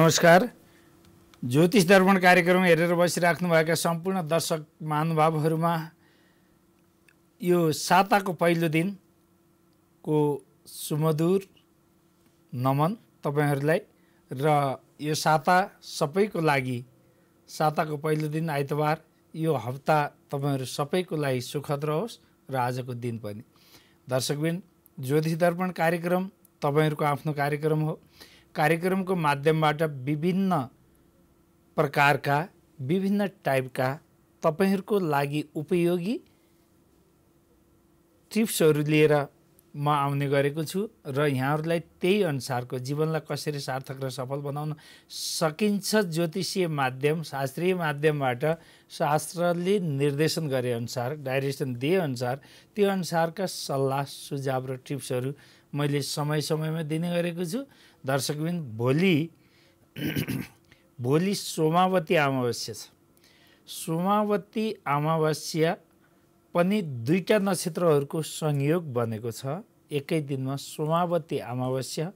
नमस्कार ज्योतिष दर्पण कार्यक्रम हेरेर बसिराख्नुभएका सम्पूर्ण दर्शक महानुभावहरूमा यो साताको पहिलो दिनको सुमधुर नमन तपाईँहरूलाई र यो साता सबैको लागि साताको पहिलो दिन आइतबार यो हप्ता तपाईँहरू सबैको लागि सुखद रहोस् र आजको दिन पनि दर्शकबिन ज्योतिष दर्पण कार्यक्रम तपाईँहरूको आफ्नो कार्यक्रम हो कार्यक्रमको माध्यमबाट विभिन्न प्रकारका विभिन्न टाइपका तपाईँहरूको लागि उपयोगी टिप्सहरू लिएर म आउने गरेको छु र यहाँहरूलाई त्यही अनुसारको जीवनलाई कसरी सार्थक र सफल बनाउन सकिन्छ ज्योतिषीय माध्यम शास्त्रीय माध्यमबाट शास्त्रले निर्देशन गरे अनुसार डाइरेक्सन दिएअनुसार त्यो अनुसारका सल्लाह सुझाव र टिप्सहरू मैले समय समयमा दिने गरेको छु दर्शकबिन भोलि भोलि सोमावती अमावस्या छ सोमावती अमावस्या पनि दुईवटा नक्षत्रहरूको संयोग बनेको छ एकै दिनमा सोमावती अमावस्या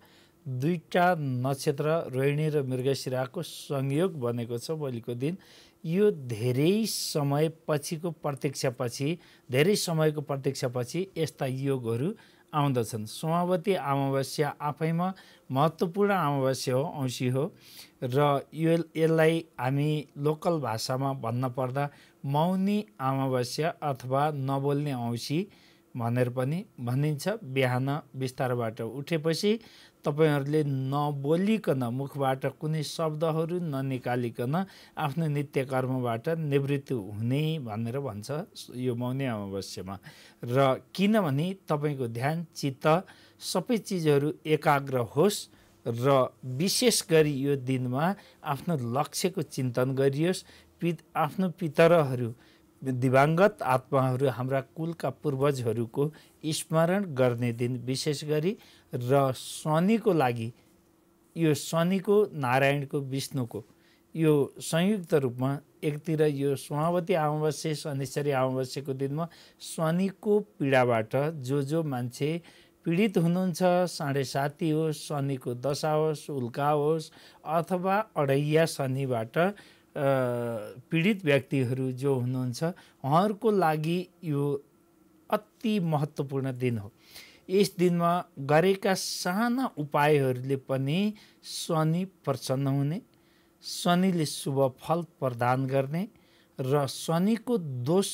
दुईवटा नक्षत्र रोहिणी र मृगशिराको संयोग बनेको छ भोलिको दिन यो धेरै समयपछिको प्रतीक्षापछि धेरै समयको प्रतीक्षापछि यस्ता योगहरू आउँदछन् सोमावती अमावस्या आफैमा महत्त्वपूर्ण अमावस्या हो औँसी हो र यो यसलाई हामी लोकल भाषामा पर्दा मौनी अमावस्या अथवा नबोल्ने औँसी भनेर पनि भनिन्छ बिहान बिस्तारबाट उठेपछि तपाईँहरूले नबोलिकन मुखबाट कुनै शब्दहरू ननिकालिकन आफ्नो नित्य कर्मबाट निवृत्त हुने भनेर भन्छ यो मौनी अमावस्यामा र किनभने तपाईँको ध्यान चित्त सबै चिजहरू एकाग्र होस् र विशेष गरी यो दिनमा आफ्नो लक्ष्यको चिन्तन गरियोस् पि आफ्नो पितरहरू दिवाङ्गत आत्माहरू हाम्रा कुलका पूर्वजहरूको स्मरण गर्ने दिन विशेष गरी र शनिको लागि यो शनिको नारायणको विष्णुको यो संयुक्त रूपमा एकतिर यो सुहावती अमावस्या शनिश्चरी अमावस्याको दिनमा शनिको पीडाबाट जो जो मान्छे पीडित हुनुहुन्छ साढे साती होस् शनिको दशा होस् उल्का होस् अथवा अढैया शनिबाट पीडित व्यक्तिहरू जो हुनुहुन्छ उहाँहरूको लागि यो अति महत्त्वपूर्ण दिन हो यस दिनमा गरेका साना उपायहरूले पनि शनि प्रसन्न हुने शनिले शुभ फल प्रदान गर्ने र शनिको दोष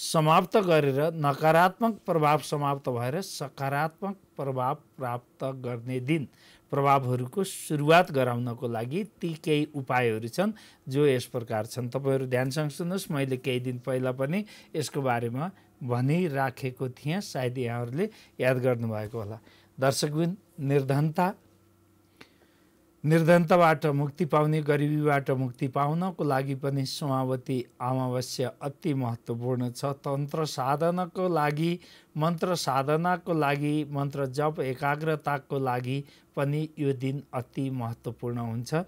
समाप्त गरेर नकारात्मक प्रभाव समाप्त भएर सकारात्मक प्रभाव प्राप्त गर्ने दिन प्रभावहरूको सुरुवात गराउनको लागि ती केही उपायहरू छन् जो यस प्रकार छन् तपाईँहरू ध्यानसँग सुन्नुहोस् मैले केही दिन पहिला पनि यसको बारेमा भनिराखेको थिएँ सायद यहाँहरूले याद गर्नुभएको होला दर्शकबिन निर्धनता निर्धनताबाट मुक्ति पाउने गरिबीबाट मुक्ति पाउनको लागि पनि समावती अमावस्या अति महत्त्वपूर्ण छ तन्त्र साधनाको लागि मन्त्र साधनाको लागि मन्त्र जप एकाग्रताको लागि पनि यो दिन अति महत्त्वपूर्ण हुन्छ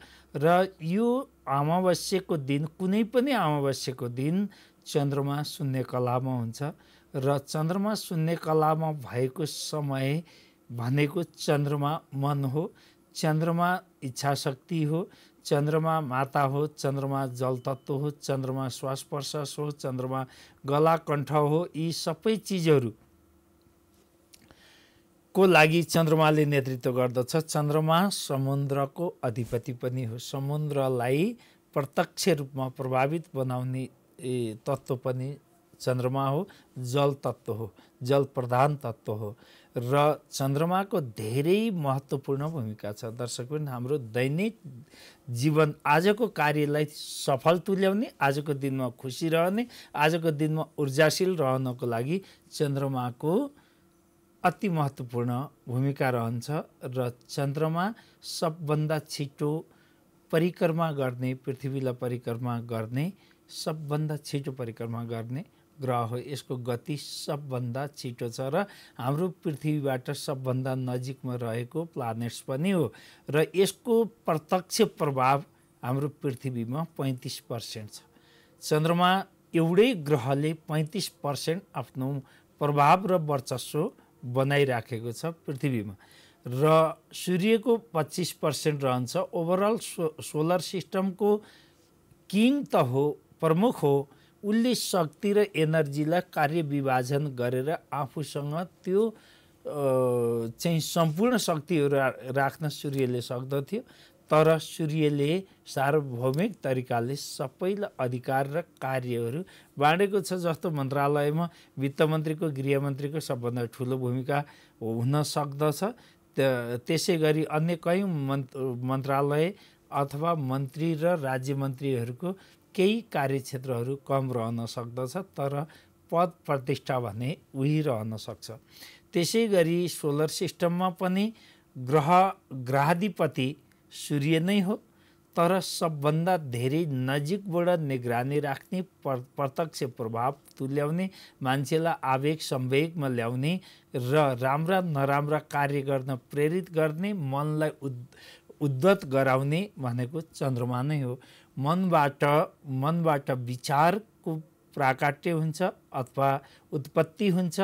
र यो अमावस्याको दिन कुनै पनि अमावस्याको दिन चन्द्रमा शून्य कलामा हुन्छ र चन्द्रमा शून्य कलामा भएको समय भनेको चन्द्रमा मन हो चन्द्रमा इच्छा शक्ति हो चन्द्रमा माता हो चन्द्रमा जल तत्त्व हो चन्द्रमा श्वास प्रश्वास हो चन्द्रमा गला कण्ठ हो यी सबै चिजहरू को लागि चन्द्रमाले नेतृत्व गर्दछ चन्द्रमा समुद्रको अधिपति पनि हो समुद्रलाई प्रत्यक्ष रूपमा प्रभावित बनाउने तत्त्व पनि चन्द्रमा हो जल तत्त्व हो जल प्रधान तत्त्व हो र चन्द्रमाको धेरै महत्त्वपूर्ण भूमिका छ पनि हाम्रो दैनिक जीवन आजको कार्यलाई सफल तुल्याउने आजको दिनमा खुसी रहने आजको दिनमा ऊर्जाशील रहनको लागि चन्द्रमाको अति महत्त्वपूर्ण भूमिका रहन्छ र चन्द्रमा सबभन्दा छिटो परिक्रमा गर्ने पृथ्वीलाई परिक्रमा गर्ने सबभन्दा छिटो परिक्रमा गर्ने ग्रह हो यसको गति सबभन्दा छिटो छ र हाम्रो पृथ्वीबाट सबभन्दा नजिकमा रहेको प्लानेट्स पनि हो र यसको प्रत्यक्ष प्रभाव हाम्रो पृथ्वीमा पैँतिस पर्सेन्ट छ चन्द्रमा एउटै ग्रहले पैँतिस पर्सेन्ट आफ्नो प्रभाव र वर्चस्व बनाइराखेको छ पृथ्वीमा र सूर्यको पच्चिस पर्सेन्ट रहन्छ ओभरअल सो सोलर सिस्टमको किङ त हो प्रमुख हो उसले शक्ति र एनर्जीलाई विभाजन गरेर आफूसँग त्यो चाहिँ सम्पूर्ण शक्तिहरू राख्न सूर्यले सक्दथ्यो तर सूर्यले सार्वभौमिक तरिकाले सबैलाई अधिकार र कार्यहरू बाँडेको छ जस्तो मन्त्रालयमा वित्त मन्त्रीको गृहमन्त्रीको सबभन्दा ठुलो भूमिका हुन सक्दछ त्यसै गरी अन्य कयौँ मन्त मन्त्रालय अथवा मन्त्री र राज्य मन्त्रीहरूको केही कार्यक्षेत्रहरू कम रहन सक्दछ तर पद प्रतिष्ठा भने उही रहन सक्छ त्यसै गरी सोलर सिस्टममा पनि ग्रह ग्रहाधिपति सूर्य नै हो तर सबभन्दा धेरै नजिकबाट निगरानी राख्ने प्र प्रत्यक्ष प्रभाव तुल्याउने मान्छेलाई आवेग सम्वेगमा ल्याउने र राम्रा नराम्रा कार्य गर्न प्रेरित गर्ने मनलाई उद् उद्धत गराउने भनेको चन्द्रमा नै हो मनबाट मनबाट विचार प्राकाट्य हुन्छ अथवा उत्पत्ति हुन्छ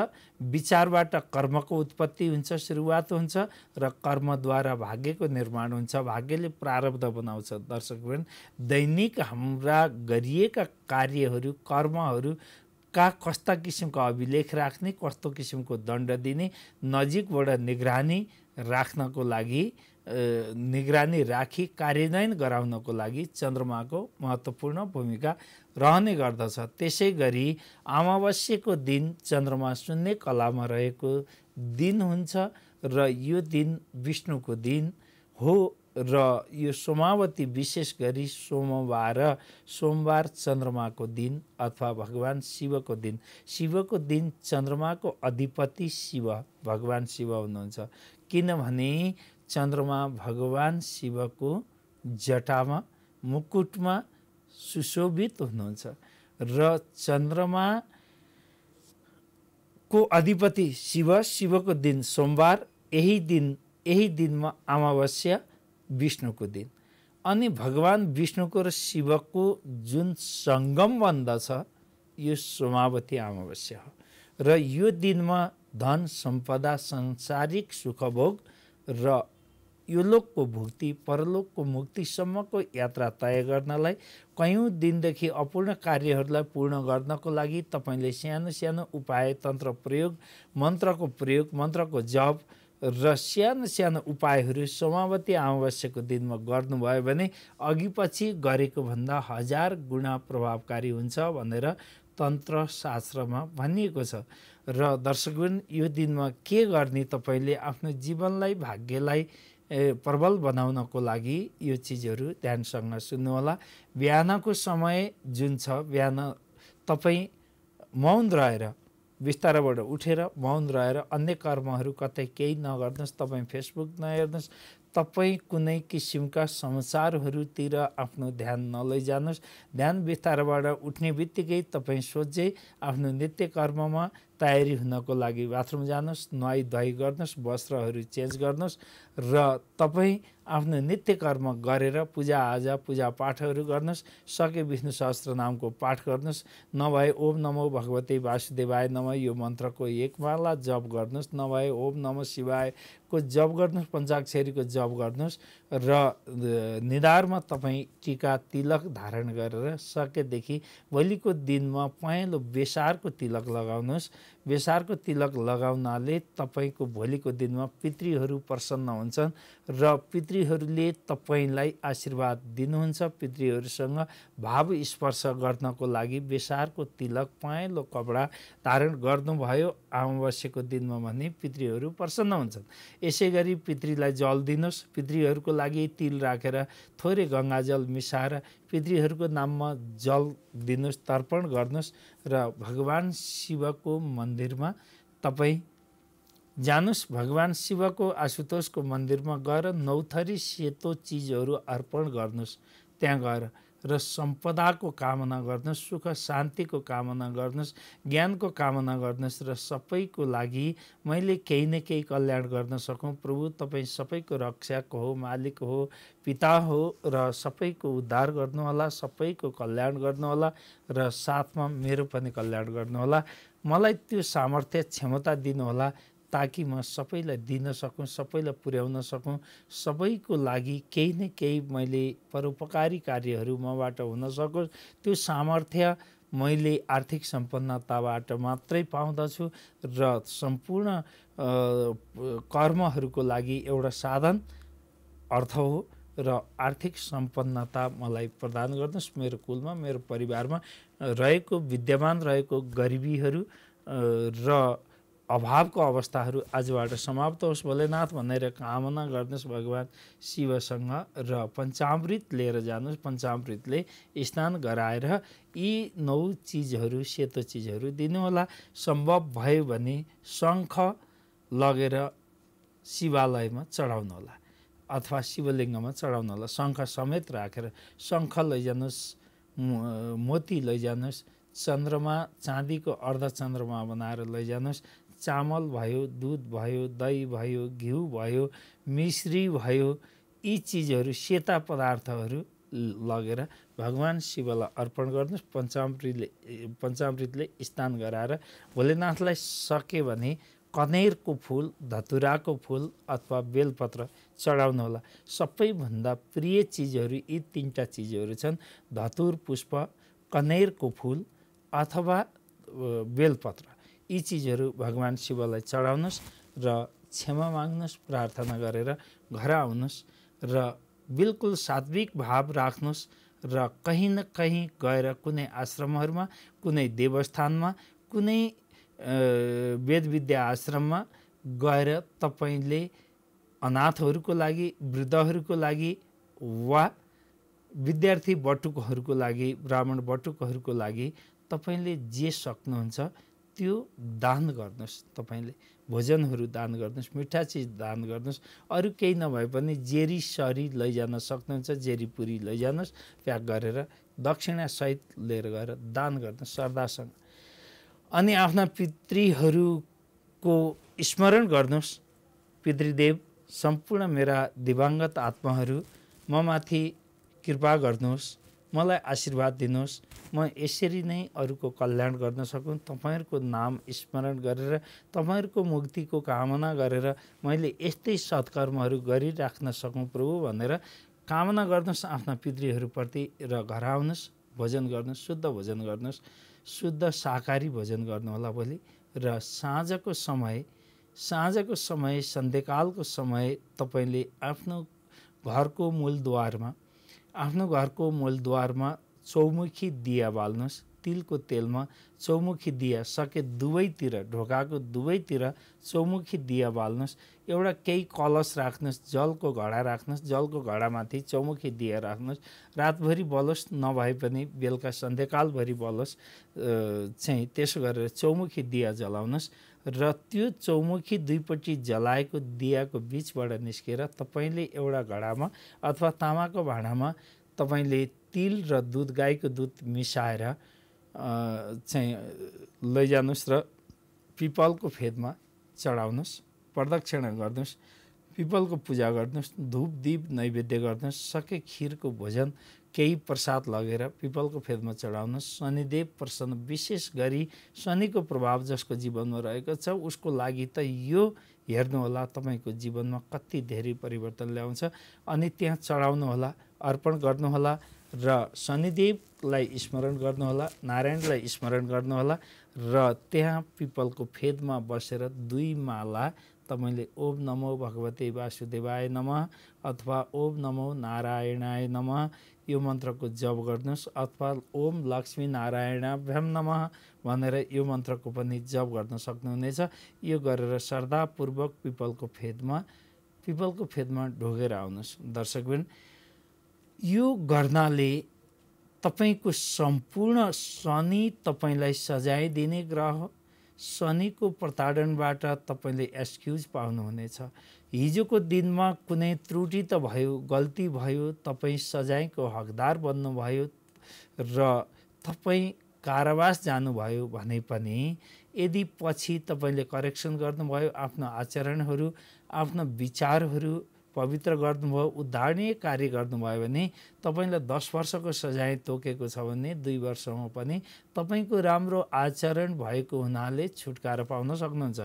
विचारबाट कर्मको उत्पत्ति हुन्छ सुरुवात हुन्छ र कर्मद्वारा भाग्यको निर्माण हुन्छ भाग्यले प्रारब्ध बनाउँछ दर्शकवृन्द दैनिक हाम्रा गरिएका कार्यहरू कर्महरू का कस्ता किसिमको अभिलेख राख्ने कस्तो किसिमको दण्ड दिने नजिकबाट निगरानी राख्नको लागि निगरानी राखी कार्यान्वयन गराउनको लागि चन्द्रमाको महत्त्वपूर्ण भूमिका रहने गर्दछ त्यसै गरी अमावस्याको दिन चन्द्रमा सुन्ने कलामा रहेको दिन हुन्छ र यो दिन विष्णुको दिन हो र यो सोमावती विशेष गरी सोमबार सोमबार चन्द्रमाको दिन अथवा भगवान् शिवको दिन शिवको दिन चन्द्रमाको अधिपति शिव भगवान् शिव हुनुहुन्छ किनभने चन्द्रमा भगवान् शिवको जटामा मुकुटमा सुशोभित हुनुहुन्छ र चन्द्रमा को अधिपति शिव शिवको दिन सोमबार यही दिन यही दिनमा अमावस्या विष्णुको दिन अनि भगवान् विष्णुको र शिवको जुन सङ्गम बन्दछ यो सोमावती अमावस्या हो र यो दिनमा धन सम्पदा सांसारिक सुखभोग र यो लोकको भुक्ति परलोकको मुक्तिसम्मको यात्रा तय गर्नलाई कयौँ दिनदेखि अपूर्ण कार्यहरूलाई पूर्ण गर्नको लागि तपाईँले सानो सानो उपाय तन्त्र प्रयोग मन्त्रको प्रयोग मन्त्रको जप र सानो सानो उपायहरू समावती अमावस्याको दिनमा गर्नुभयो भने अघि पछि गरेको भन्दा हजार गुणा प्रभावकारी हुन्छ भनेर तन्त्र शास्त्रमा भनिएको छ र दर्शकगुण यो दिनमा के गर्ने तपाईँले आफ्नो जीवनलाई भाग्यलाई प्रबल बनाउनको लागि यो चिजहरू ध्यानसँग सुन्नुहोला बिहानको समय जुन छ बिहान तपाईँ मौन रहेर बिस्तारोबाट उठेर मौन रहेर अन्य कर्महरू कतै केही नगर्नुहोस् तपाईँ फेसबुक नहेर्नुहोस् तपाईँ कुनै किसिमका समाचारहरूतिर आफ्नो ध्यान नलैजानुहोस् ध्यान बिस्तारोबाट उठ्ने बित्तिकै तपाईँ सोझै आफ्नो नित्य कर्ममा तयारी हुनको लागि बाथरुम जानुहोस् नुहाइ धुवाइ गर्नुहोस् वस्त्रहरू चेन्ज गर्नुहोस् र तपाईँ आफ्नो नित्य कर्म गरेर पूजाआजा पूजापाठहरू गर्नुहोस् सके विष्णु सहस्त्र नामको पाठ गर्नुहोस् नभए ओम नमो भगवते वासुदेवाय नम यो मन्त्रको एक माला जप गर्नुहोस् नभए ओम नमो शिवायको जप गर्नुहोस् पञ्चाक्षरीको जप गर्नुहोस् र निधारमा तपाईँ टिका तिलक धारण गरेर सकेदेखि भोलिको दिनमा पहेँलो बेसारको तिलक लगाउनुहोस् बेसारको तिलक लगाउनाले तपाईँको भोलिको दिनमा पितृहरू प्रसन्न हुन्छन् र पितृहरूले तपाईँलाई आशीर्वाद दिनुहुन्छ पितृहरूसँग भाव स्पर्श गर्नको लागि बेसारको तिलक पहेँलो कपडा धारण गर्नुभयो अमावस्याको दिनमा भने पितृहरू प्रसन्न हुन्छन् यसै गरी पितृलाई जल दिनुहोस् पितृहरूको लागि तिल राखेर थोरै गङ्गाजल मिसाएर पितृहरूको नाममा जल दिनुहोस् तर्पण गर्नुहोस् र भगवान् शिवको मन्दिरमा तपाईँ जानुस् भगवान् शिवको आशुतोषको मन्दिरमा गएर नौथरी सेतो चिजहरू अर्पण गर्नुहोस् त्यहाँ गएर र सम्पदाको कामना गर्नुहोस् सुख शान्तिको कामना गर्नुहोस् ज्ञानको कामना गर्नुहोस् र सबैको लागि मैले केही न केही कल्याण गर्न सकौँ प्रभु तपाईँ सबैको रक्षाको हो मालिक हो पिता हो र सबैको उद्धार गर्नुहोला सबैको कल्याण गर्नुहोला र साथमा मेरो पनि कल्याण गर्नुहोला मलाई त्यो सामर्थ्य क्षमता दिनुहोला ताकि म सबैलाई दिन सकौँ सबैलाई पुर्याउन सकौँ सबैको लागि केही न केही मैले परोपकारी कार्यहरू मबाट हुन सकोस् त्यो सामर्थ्य मैले आर्थिक सम्पन्नताबाट मात्रै पाउँदछु र सम्पूर्ण कर्महरूको लागि एउटा साधन अर्थ हो र आर्थिक सम्पन्नता मलाई प्रदान गर्नुहोस् मेरो कुलमा मेरो परिवारमा रहेको विद्यमान रहेको गरिबीहरू र अभावको अवस्थाहरू आजबाट समाप्त होस् भोलेनाथ भनेर कामना गर्नुहोस् भगवान् शिवसँग र पञ्चामृत लिएर जानुहोस् पञ्चामृतले स्नान गराएर यी नौ चिजहरू सेतो चिजहरू दिनुहोला सम्भव भयो भने शङ्ख लगेर शिवालयमा चढाउनु होला अथवा शिवलिङ्गमा चढाउनु होला शङ्ख समेत राखेर शङ्ख लैजानुहोस् मोती लैजानुहोस् चन्द्रमा चाँदीको अर्धचन्द्रमा बनाएर लैजानुहोस् चामल भयो दुध भयो दही भयो घिउ भयो मिश्री भयो यी चिजहरू सेता पदार्थहरू लगेर भगवान् शिवलाई अर्पण गर्नुहोस् पञ्चामृतले पञ्चामृतले स्नान गराएर भोलेनाथलाई सके भने कनेरको फुल धतुराको फुल अथवा बेलपत्र चढाउनु चढाउनुहोला सबैभन्दा प्रिय चिजहरू यी तिनवटा चिजहरू छन् धतुर पुष्प कनेरको फुल अथवा बेलपत्र यी चिजहरू भगवान् शिवलाई चढाउनुहोस् र क्षमा माग्नुहोस् प्रार्थना गरेर घर आउनुहोस् र बिल्कुल सात्विक भाव राख्नुहोस् र कहीँ न कहीँ गएर कुनै आश्रमहरूमा कुनै देवस्थानमा कुनै वेद विद्या आश्रममा गएर तपाईँले अनाथहरूको लागि वृद्धहरूको लागि वा विद्यार्थी बटुकहरूको लागि ब्राह्मण बटुकहरूको लागि तपाईँले जे सक्नुहुन्छ त्यो दान गर्नुहोस् तपाईँले भोजनहरू दान गर्नुहोस् मिठा चिज दान गर्नुहोस् अरू केही नभए पनि जेरी सरी लैजान सक्नुहुन्छ जेरी पुरी लैजानुहोस् प्याक गरेर दक्षिणासहित लिएर गएर दान गर्नुहोस् श्रद्धासँग अनि आफ्ना पितृहरूको स्मरण गर्नुहोस् पितृदेव सम्पूर्ण मेरा दिवाङ्गत आत्माहरू म माथि कृपा गर्नुहोस् मलाई आशीर्वाद दिनुहोस् म यसरी नै अरूको कल्याण गर्न सकौँ तपाईँहरूको नाम स्मरण गरेर तपाईँहरूको मुक्तिको कामना गरेर मैले यस्तै सत्कर्महरू गरिराख्न सकौँ प्रभु भनेर कामना गर्नुहोस् आफ्ना पितृहरूप्रति र घर आउनुहोस् भोजन गर्नुहोस् शुद्ध भोजन गर्नुहोस् शुद्ध शाकाहारी भोजन गर्नुहोला भोलि र साँझको समय साँझको समय सन्ध्याकालको समय तपाईँले आफ्नो घरको मूलद्वारमा आफ्नो घरको मूलद्वारमा चौमुखी दिया बाल्नुहोस् तिलको तेलमा चौमुखी दिया सके दुवैतिर ढोकाको दुवैतिर चौमुखी दिया बाल्नुहोस् एउटा केही कलश राख्नुहोस् जलको घडा राख्नुहोस् जलको घडामाथि चौमुखी दिया राख्नुहोस् रातभरि बलोस् नभए पनि बेलुका सन्ध्याकालभरि बलोस् चाहिँ त्यसो गरेर चौमुखी दिया जलाउनुहोस् र त्यो चौमुखी दुईपट्टि जलाएको दियाको बिचबाट निस्केर तपाईँले एउटा घडामा अथवा तामाको भाँडामा तपाईँले तिल र दुध गाईको दुध मिसाएर चाहिँ लैजानुहोस् र पिपलको फेदमा चढाउनुहोस् प्रदक्षिणा गर्नुहोस् पिपलको पूजा गर्नुहोस् धुप दीप नैवेद्य गर्नुहोस् सके खिरको भोजन केही प्रसाद लगेर पिपलको फेदमा चढाउनुहोस् शनिदेव प्रसन्न विशेष गरी शनिको प्रभाव जसको जीवनमा रहेको छ उसको लागि त यो हेर्नुहोला तपाईँको जीवनमा कति धेरै परिवर्तन ल्याउँछ अनि त्यहाँ चढाउनुहोला अर्पण गर्नुहोला र शनिदेवलाई स्मरण गर्नुहोला नारायणलाई स्मरण गर्नुहोला र त्यहाँ पिपलको फेदमा बसेर दुई माला तपाईँले ओम नमो भगवते वासुदेवाय नम अथवा ओम नमो नारायणाय नम यो मन्त्रको जप गर्नुहोस् अथवा ओम लक्ष्मी नारायण नारायणाभ्याम नम भनेर यो मन्त्रको पनि जप गर्न सक्नुहुनेछ यो गरेर श्रद्धापूर्वक पिपलको फेदमा पिपलको फेदमा ढोगेर आउनुहोस् दर्शकबिन यो गर्नाले तपाईँको सम्पूर्ण शनि तपाईँलाई सजाय दिने ग्रह शनिको प्रताडनबाट तपाईँले एक्सक्युज पाउनुहुनेछ हिजोको दिनमा कुनै त्रुटि त भयो गल्ती भयो तपाईँ सजायको हकदार बन्नुभयो र तपाईँ कारावास जानुभयो भने पनि यदि पछि तपाईँले करेक्सन गर्नुभयो आफ्नो आचरणहरू आफ्नो विचारहरू पवित्र गर्नुभयो उद्धारणीय कार्य गर्नुभयो भने तपाईँलाई दस वर्षको सजाय तोकेको छ भने दुई वर्षमा पनि तपाईँको राम्रो आचरण भएको हुनाले छुटकारा पाउन सक्नुहुन्छ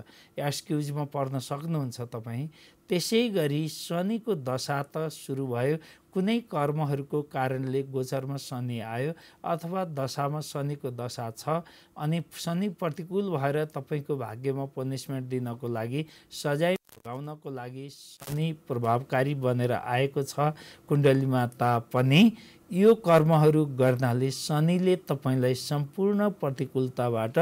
एक्सक्युजमा पर्न सक्नुहुन्छ तपाईँ त्यसै गरी शनिको दशा त सुरु भयो कुनै कर्महरूको कारणले गोचरमा शनि आयो अथवा दशामा शनिको दशा छ अनि शनि प्रतिकूल भएर तपाईँको भाग्यमा पनिसमेन्ट दिनको लागि सजाय भोगाउनको लागि शनि प्रभावकारी बनेर आएको छ कुण्डली माता पनि यो कर्महरू गर्नाले शनिले तपाईँलाई सम्पूर्ण प्रतिकूलताबाट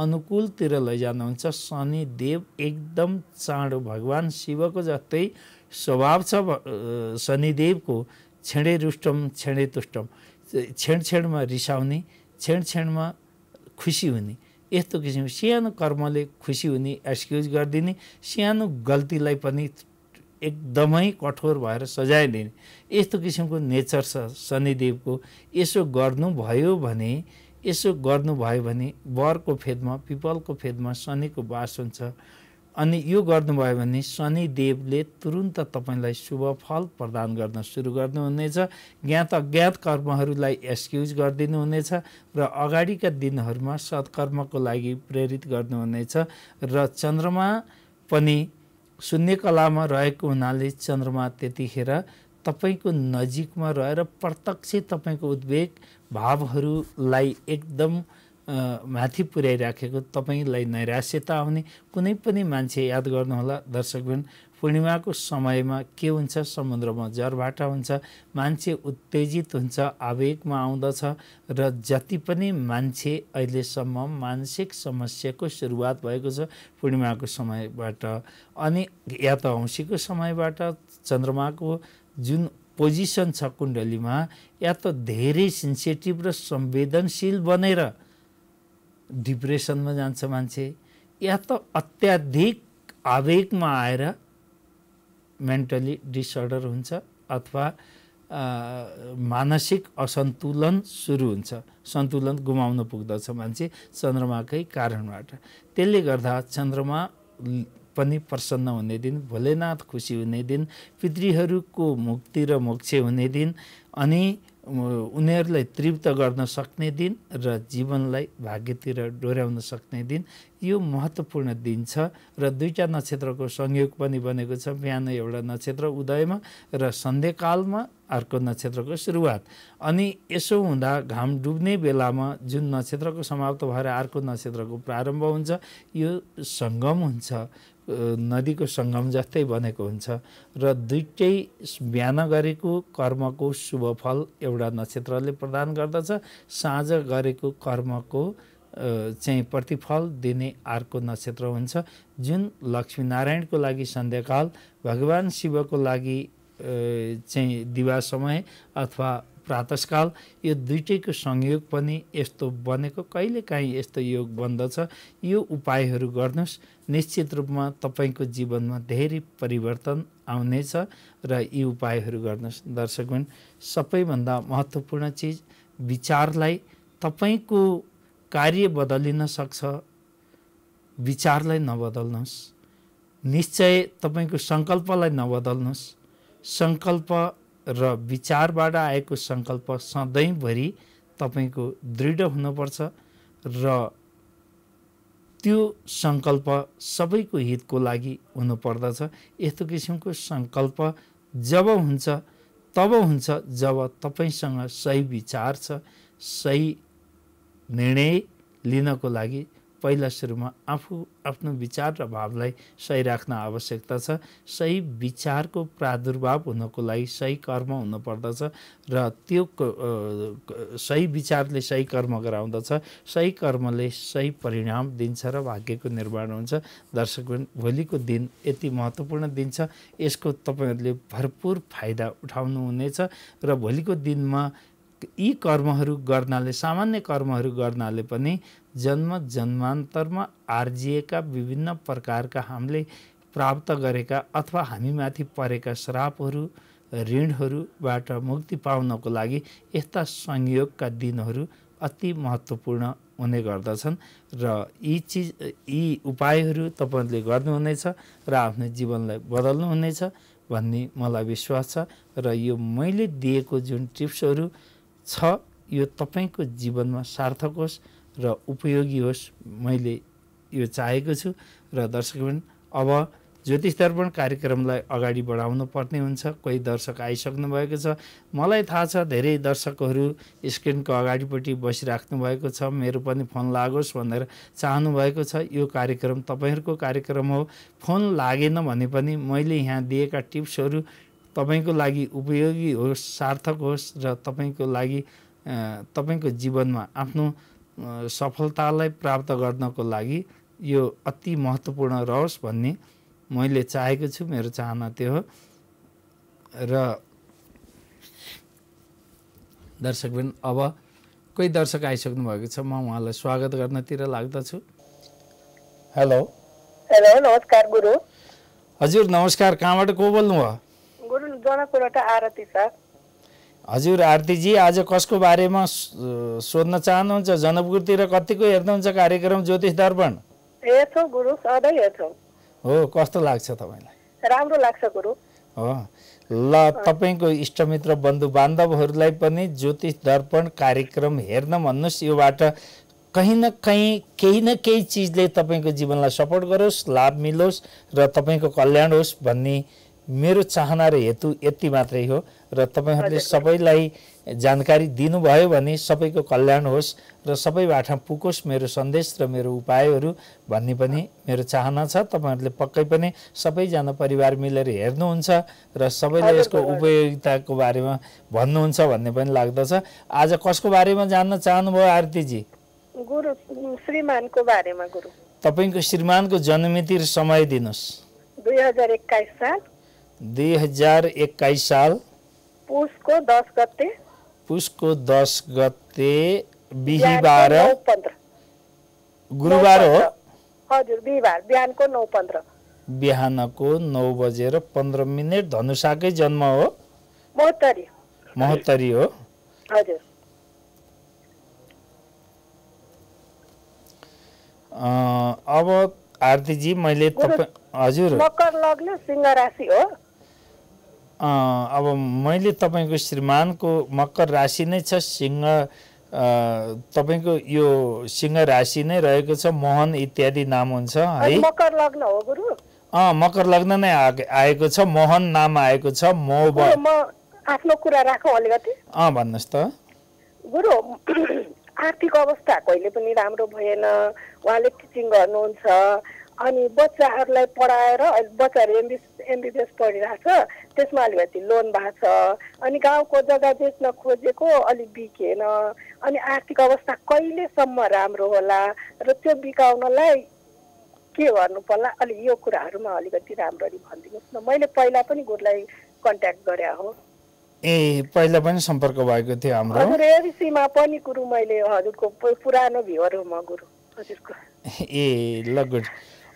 अनुकूलतिर लैजानुहुन्छ शनि देव एकदम चाँडो भगवान् शिवको जस्तै स्वभाव छ शनिदेवको छेडे रुष्टम छेडे तुष्टम छेड छेडमा रिसाउने छेड छेडमा खुसी हुने यस्तो किसिमको सानो कर्मले खुसी हुने एक्सक्युज गरिदिने सानो गल्तीलाई पनि एकदमै कठोर भएर सजाय लिने यस्तो किसिमको नेचर छ शनिदेवको यसो गर्नुभयो भने यसो गर्नुभयो भने वरको फेदमा पिपलको फेदमा शनिको वास हुन्छ अनि यो गर्नुभयो भने शनिदेवले तुरुन्त तपाईँलाई शुभ फल प्रदान गर्न सुरु गर्नुहुनेछ ज्ञात अज्ञात कर्महरूलाई एक्सक्युज गरिदिनुहुनेछ र अगाडिका दिनहरूमा सत्कर्मको लागि प्रेरित गर्नुहुनेछ र चन्द्रमा पनि शून्य कलामा रहेको हुनाले चन्द्रमा त्यतिखेर तपाईँको नजिकमा रहेर प्रत्यक्ष तपाईँको उद्वेग भावहरूलाई एकदम माथि पुर्याइराखेको तपाईँलाई नैराश्यता आउने कुनै पनि मान्छे याद गर्नुहोला दर्शकबिन पूर्णिमाको समयमा के हुन्छ समुद्रमा जरबाट हुन्छ मान्छे उत्तेजित हुन्छ आवेगमा आउँदछ र जति पनि मान्छे अहिलेसम्म मानसिक समस्याको सुरुवात भएको छ पूर्णिमाको समयबाट अनि या त औँसीको समयबाट चन्द्रमाको जुन पोजिसन छ कुण्डलीमा या त धेरै सेन्सिटिभ र संवेदनशील बनेर डिप्रेसनमा जान्छ मान्छे या त अत्याधिक आवेगमा आएर मेन्टली डिसअर्डर हुन्छ अथवा मानसिक असन्तुलन सुरु हुन्छ सन्तुलन गुमाउन पुग्दछ मान्छे चन्द्रमाकै कारणबाट त्यसले गर्दा चन्द्रमा पनि प्रसन्न हुने दिन भोलेनाथ खुसी हुने दिन पितृहरूको मुक्ति र मोक्ष हुने दिन अनि उनीहरूलाई तृप्त गर्न सक्ने दिन र जीवनलाई भाग्यतिर डोर्याउन सक्ने दिन यो महत्त्वपूर्ण दिन छ र दुईवटा नक्षत्रको संयोग पनि बनेको छ बिहान एउटा नक्षत्र उदयमा र सन्ध्याकालमा अर्को नक्षत्रको सुरुवात अनि यसो हुँदा घाम डुब्ने बेलामा जुन नक्षत्रको समाप्त भएर अर्को नक्षत्रको प्रारम्भ हुन्छ यो सङ्गम हुन्छ नदीको सङ्गम जस्तै बनेको हुन्छ र दुइटै बिहान गरेको कर्मको शुभफल एउटा नक्षत्रले प्रदान गर्दछ साँझ गरेको कर्मको चाहिँ प्रतिफल दिने अर्को नक्षत्र हुन्छ जुन लक्ष्मीनारायणको लागि सन्ध्याकाल भगवान् शिवको लागि चाहिँ दिवा समय अथवा प्रातःकाल यो दुइटैको संयोग पनि यस्तो बनेको कहिलेकाहीँ यस्तो योग बन्दछ यो उपायहरू गर्नुहोस् निश्चित रूपमा तपाईँको जीवनमा धेरै परिवर्तन आउनेछ र यी उपायहरू गर्नुहोस् दर्शकबिन सबैभन्दा महत्त्वपूर्ण चिज विचारलाई तपाईँको कार्य बदलिन सक्छ विचारलाई नबदल्नुहोस् निश्चय तपाईँको सङ्कल्पलाई नबदल्नुहोस् सङ्कल्प र विचारबाट आएको सङ्कल्प सधैँभरि तपाईँको दृढ हुनुपर्छ र त्यो सङ्कल्प सबैको हितको लागि हुनुपर्दछ यस्तो किसिमको सङ्कल्प जब हुन्छ तब हुन्छ जब तपाईँसँग सही विचार छ सही निर्णय लिनको लागि पहिला सुरुमा आफू आफ्नो विचार र भावलाई सही राख्न आवश्यकता छ सही विचारको प्रादुर्भाव हुनको लागि सही कर्म हुनुपर्दछ र त्यो सही विचारले सही कर्म गराउँदछ सही कर्मले सही परिणाम दिन्छ र भाग्यको निर्माण हुन्छ दर्शक भोलिको दिन यति महत्त्वपूर्ण दिन छ यसको तपाईँहरूले भरपूर फाइदा उठाउनुहुनेछ र भोलिको दिनमा यी कर्महरू गर्नाले सामान्य कर्महरू गर्नाले पनि जन्म जन्मान्तरमा आर्जिएका विभिन्न प्रकारका हामीले प्राप्त गरेका अथवा हामीमाथि परेका श्रापहरू ऋणहरूबाट मुक्ति पाउनको लागि यस्ता संयोगका दिनहरू अति महत्त्वपूर्ण हुने गर्दछन् र यी चिज यी उपायहरू तपाईँहरूले गर्नुहुनेछ र आफ्नो जीवनलाई बदल्नुहुनेछ भन्ने मलाई विश्वास छ र यो मैले दिएको जुन टिप्सहरू छ यो तपाईँको जीवनमा सार्थक होस् र उपयोगी होस् मैले यो चाहेको छु र दर्शकबिन अब ज्योतिष दर्पण कार्यक्रमलाई अगाडि बढाउनु पर्ने हुन्छ कोही दर्शक आइसक्नु भएको छ मलाई थाहा छ धेरै दर्शकहरू स्क्रिनको अगाडिपट्टि बसिराख्नु भएको छ मेरो पनि फोन लागोस् भनेर चाहनुभएको छ यो कार्यक्रम तपाईँहरूको कार्यक्रम हो फोन लागेन भने पनि मैले यहाँ दिएका टिप्सहरू तपाईँको लागि उपयोगी होस् सार्थक होस् र तपाईँको लागि तपाईँको जीवनमा आफ्नो सफलतालाई प्राप्त गर्नको लागि यो अति महत्त्वपूर्ण रहोस् भन्ने मैले चाहेको छु मेरो चाहना त्यो हो र दर्शकबिन अब कोही दर्शक आइसक्नु भएको छ म उहाँलाई स्वागत गर्नतिर लाग्दछु हेलो हेलो नमस्कार गुरु हजुर नमस्कार कहाँबाट को भयो गुरु जनकपुरबाट आरती सर हजुर आरतीजी आज कसको बारेमा सोध्न चाहनुहुन्छ जनकपुरतिर कतिको हेर्नुहुन्छ कार्यक्रम ज्योतिष दर्पण हो कस्तो लाग्छ तपाईँलाई राम्रो लाग्छ गुरु हो ल तपाईँको इष्टमित्र बन्धु बान्धवहरूलाई पनि ज्योतिष दर्पण कार्यक्रम हेर्न भन्नुहोस् योबाट कहीँ न कहीँ केही न केही चिजले तपाईँको जीवनलाई सपोर्ट गरोस् लाभ मिलोस् र तपाईँको कल्याण होस् भन्ने मेरो चाहना र हेतु यति मात्रै हो र तपाईँहरूले सबैलाई जानकारी दिनुभयो भने सबैको कल्याण होस् र सबैबाट पुगोस् मेरो सन्देश र मेरो उपायहरू भन्ने पनि मेरो चाहना छ तपाईँहरूले पक्कै पनि सबैजना परिवार मिलेर हेर्नुहुन्छ र सबैले यसको उपयोगिताको बारेमा भन्नुहुन्छ भन्ने पनि लाग्दछ आज कसको बारेमा जान्न चाहनुभयो आरतीजी गुरु श्रीमानको बारेमा गुरु तपाईँको श्रीमानको जन्मिति र समय दिनुहोस् दुई हजार एक्काइस साल दुई हजार एक्काइस साल पुसको दस गते पुसको दस गते बिहिबार गुरुबार हो हजुर बिहिबार बिहानको नौ पन्ध्र बिहानको नौ बजेर पन्ध्र मिनट धनुषाकै जन्म हो महोत्तरी महोत्तरी हो हजुर अब आरतीजी मैले तपाईँ हजुर मकर लग्न सिंह राशि हो अब मैले तपाईँको श्रीमानको मकर राशि नै छ सिंह तपाईँको यो सिंह राशि नै रहेको छ मोहन इत्यादि नाम हुन्छ है मकर लग्न हो गुरु अँ मकर लग्न नै आएको छ मोहन नाम आएको छ म आफ्नो कुरा राखौँ अलिकति अँ भन्नुहोस् त गुरु आर्थिक अवस्था कहिले पनि राम्रो भएन उहाँले टिचिङ गर्नुहुन्छ अनि बच्चाहरूलाई पढाएर बच्चाहरू एमबी एमबिबिएस पढिरहेको छ त्यसमा अलिकति लोन भएको छ अनि गाउँको जग्गा बेच्न खोजेको अलिक बिकेन अनि आर्थिक अवस्था कहिलेसम्म राम्रो होला र त्यो बिकाउनलाई के गर्नु पर्ला अलिक यो कुराहरूमा अलिकति राम्ररी भनिदिनुहोस् न मैले पहिला पनि गुरुलाई कन्ट्याक्ट गरे हो ए पहिला पनि सम्पर्क भएको थियो हाम्रो एबिसीमा पनि गुरु मैले हजुरको पुरानो भ्युअर हो म गुरु हजुरको ए ल गुड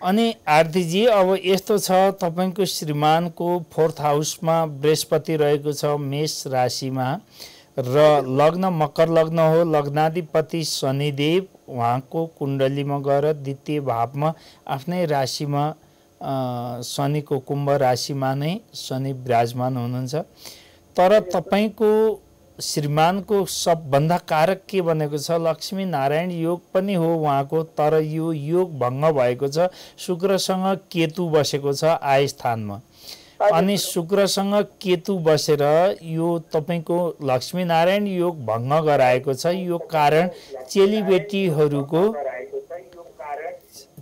अनि आरतीजी अब यस्तो छ तपाईँको श्रीमानको फोर्थ हाउसमा बृहस्पति रहेको छ मेष राशिमा र लग्न मकर लग्न हो लग्नाधिपति शनिदेव उहाँको कुण्डलीमा गएर द्वितीय भावमा आफ्नै राशिमा शनिको कुम्भ राशिमा नै शनि विराजमान हुनुहुन्छ तर तपाईँको श्रीमानको सबभन्दा कारक के भनेको छ लक्ष्मी नारायण योग पनि हो उहाँको तर यो योग भङ्ग भएको छ शुक्रसँग केतु बसेको छ आय स्थानमा अनि शुक्रसँग केतु बसेर यो तपाईँको लक्ष्मीनारायण योग भङ्ग गराएको छ यो कारण चेलीबेटीहरूको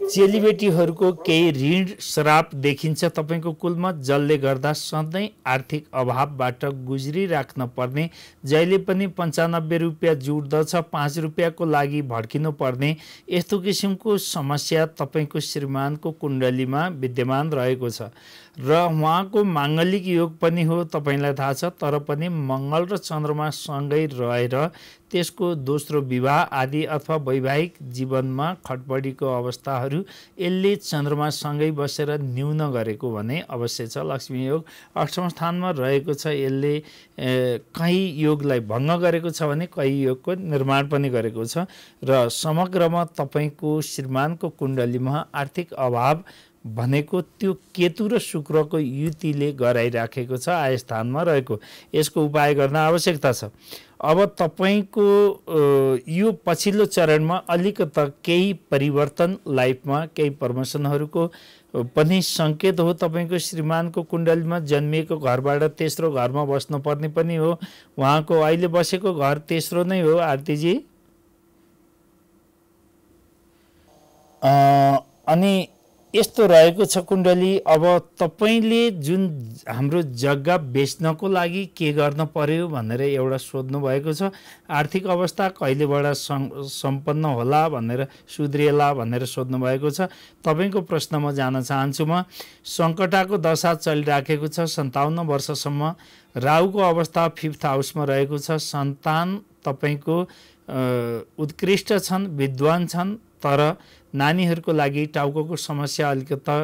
चेलीबेटीहरूको केही ऋण श्राप देखिन्छ तपाईँको कुलमा जसले गर्दा सधैँ आर्थिक अभावबाट गुज्रिराख्न पर्ने जहिले पनि पन्चानब्बे रुपियाँ जुट्दछ पाँच रुपियाँको लागि भड्किनु पर्ने यस्तो किसिमको समस्या तपाईँको श्रीमानको कुण्डलीमा विद्यमान रहेको छ र उहाँको माङ्गलिक योग पनि हो तपाईँलाई थाहा छ तर पनि मङ्गल र चन्द्रमा सँगै रहेर त्यसको दोस्रो विवाह आदि अथवा वैवाहिक जीवनमा खटपडीको अवस्थाहरू यसले चन्द्रमा सँगै बसेर न्यून गरेको भने अवश्य छ लक्ष्मी योग अष्टम स्थानमा रहेको छ यसले कहीँ योगलाई भङ्ग गरेको छ भने कहीँ योगको निर्माण पनि गरेको छ र समग्रमा तपाईँको श्रीमानको कुण्डलीमा आर्थिक अभाव भनेको त्यो केतु र शुक्रको युतिले गराइराखेको छ आयस्थानमा रहेको यसको उपाय गर्न आवश्यकता छ अब तपाईँको यो पछिल्लो चरणमा अलिकता केही परिवर्तन लाइफमा केही प्रमोसनहरूको पनि सङ्केत हो तपाईँको श्रीमानको कुण्डलीमा जन्मिएको घरबाट तेस्रो घरमा बस्नुपर्ने पनि हो उहाँको अहिले बसेको घर तेस्रो नै हो आरतीजी अनि यस्तो रहेको छ कुण्डली अब तपाईँले जुन हाम्रो जग्गा बेच्नको लागि के गर्न पर्यो भनेर एउटा सोध्नु भएको छ आर्थिक अवस्था कहिलेबाट सम्पन्न होला भनेर सुध्रिएला भनेर सोध्नु भएको छ तपाईँको प्रश्न म जान चाहन्छु म सङ्कटाको दशा चलिराखेको छ सन्ताउन्न वर्षसम्म राहुको अवस्था फिफ्थ हाउसमा रहेको छ सन्तान तपाईँको उत्कृष्ट छन् विद्वान छन् तर नानीहरूको लागि टाउको समस्या अलिकता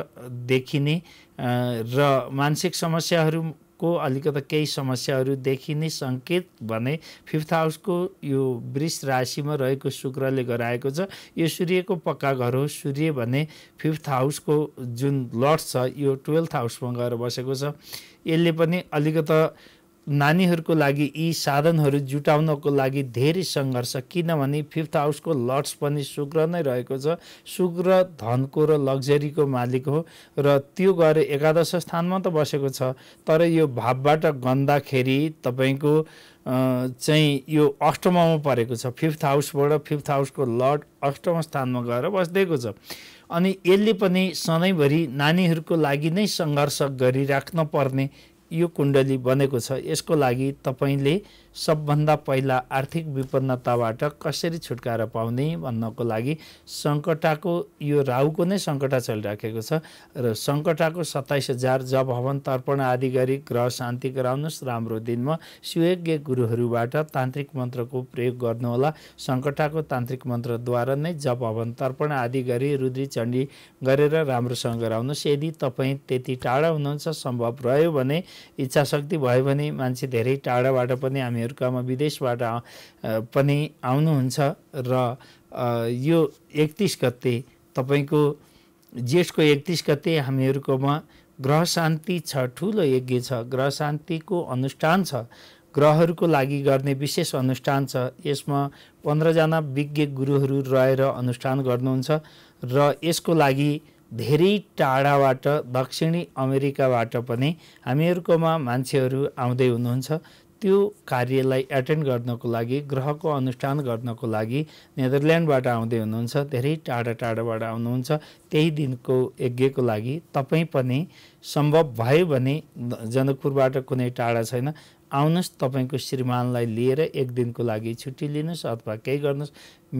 देखिने र मानसिक समस्याहरूको अलिकता केही समस्याहरू देखिने सङ्केत भने फिफ्थ हाउसको यो वृष राशिमा रहेको शुक्रले गराएको छ यो सूर्यको पक्का घर हो सूर्य भने फिफ्थ हाउसको जुन लट छ यो टुवेल्थ हाउसमा गएर बसेको छ यसले पनि अलिकता नानीहरूको लागि यी साधनहरू जुटाउनको लागि धेरै सङ्घर्ष किनभने फिफ्थ हाउसको लट्स पनि शुक्र नै रहेको छ शुक्र धनको र लग्जरीको मालिक हो र त्यो गएर एकादश स्थानमा त बसेको छ तर यो भावबाट गन्दाखेरि तपाईँको चाहिँ यो अष्टममा परेको छ फिफ्थ हाउसबाट फिफ्थ हाउसको लट अष्टम स्थानमा गएर बस्दैको छ अनि यसले पनि सधैँभरि नानीहरूको लागि नै सङ्घर्ष गरिराख्न पर्ने यो कुण्डली बनेको छ यसको लागि तपाईँले सबभन्दा पहिला आर्थिक विपन्नताबाट कसरी छुटकारा पाउने भन्नको लागि सङ्कटाको यो राहुको नै सङ्कटा चलिराखेको छ र सङ्कटाको सत्ताइस हजार जब हवन तर्पण आदि गरी ग्रह शान्ति गराउनुहोस् राम्रो दिनमा सुयोग्य गुरुहरूबाट तान्त्रिक मन्त्रको प्रयोग गर्नुहोला सङ्कटाको तान्त्रिक मन्त्रद्वारा नै जप हवन तर्पण आदि गरी रुद्री चण्डी गरेर राम्रोसँग गराउनुहोस् यदि तपाईँ त्यति टाढा हुनुहुन्छ सम्भव रह्यो भने इच्छाशक्ति भयो भने मान्छे धेरै टाढाबाट पनि हामी अमेरिकामा विदेशबाट पनि आउनुहुन्छ र यो एकतिस गते तपाईँको जेठको एकतिस गते हामीहरूकोमा ग्रह शान्ति छ ठुलो यज्ञ छ ग्रह शान्तिको अनुष्ठान छ ग्रहहरूको लागि गर्ने विशेष अनुष्ठान छ यसमा पन्ध्रजना विज्ञ गुरुहरू रहेर अनुष्ठान गर्नुहुन्छ र यसको लागि धेरै टाढाबाट दक्षिणी अमेरिकाबाट पनि हामीहरूकोमा मान्छेहरू आउँदै हुनुहुन्छ त्यो कार्यलाई एटेन्ड गर्नको लागि ग्रहको अनुष्ठान गर्नको लागि नेदरल्यान्डबाट आउँदै हुनुहुन्छ धेरै टाढा टाढाबाट आउनुहुन्छ त्यही दिनको यज्ञको लागि तपाईँ पनि सम्भव भयो भने जनकपुरबाट कुनै टाढा छैन आउनुहोस् तपाईँको श्रीमानलाई लिएर एक दिनको लागि छुट्टी लिनुहोस् अथवा केही गर्नुहोस्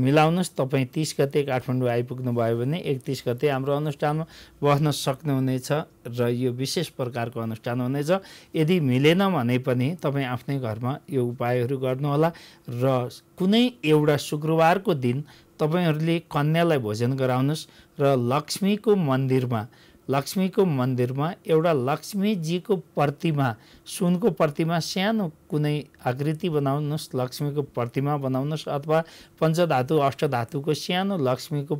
मिलाउनुहोस् तपाईँ तिस गते काठमाडौँ आइपुग्नुभयो भने एकतिस गते हाम्रो अनुष्ठानमा बस्न सक्नुहुनेछ र यो विशेष प्रकारको अनुष्ठान हुनेछ यदि मिलेन भने पनि तपाईँ आफ्नै घरमा यो उपायहरू गर्नुहोला र कुनै एउटा शुक्रबारको दिन तपाईँहरूले कन्यालाई भोजन गराउनुहोस् र लक्ष्मीको मन्दिरमा लक्ष्मीको मन्दिरमा एउटा लक्ष्मीजीको प्रतिमा सुनको प्रतिमा सानो कुनै आकृति बनाउनुहोस् लक्ष्मीको प्रतिमा बनाउनुहोस् अथवा पञ्चधातु अष्टधातुको सानो लक्ष्मीको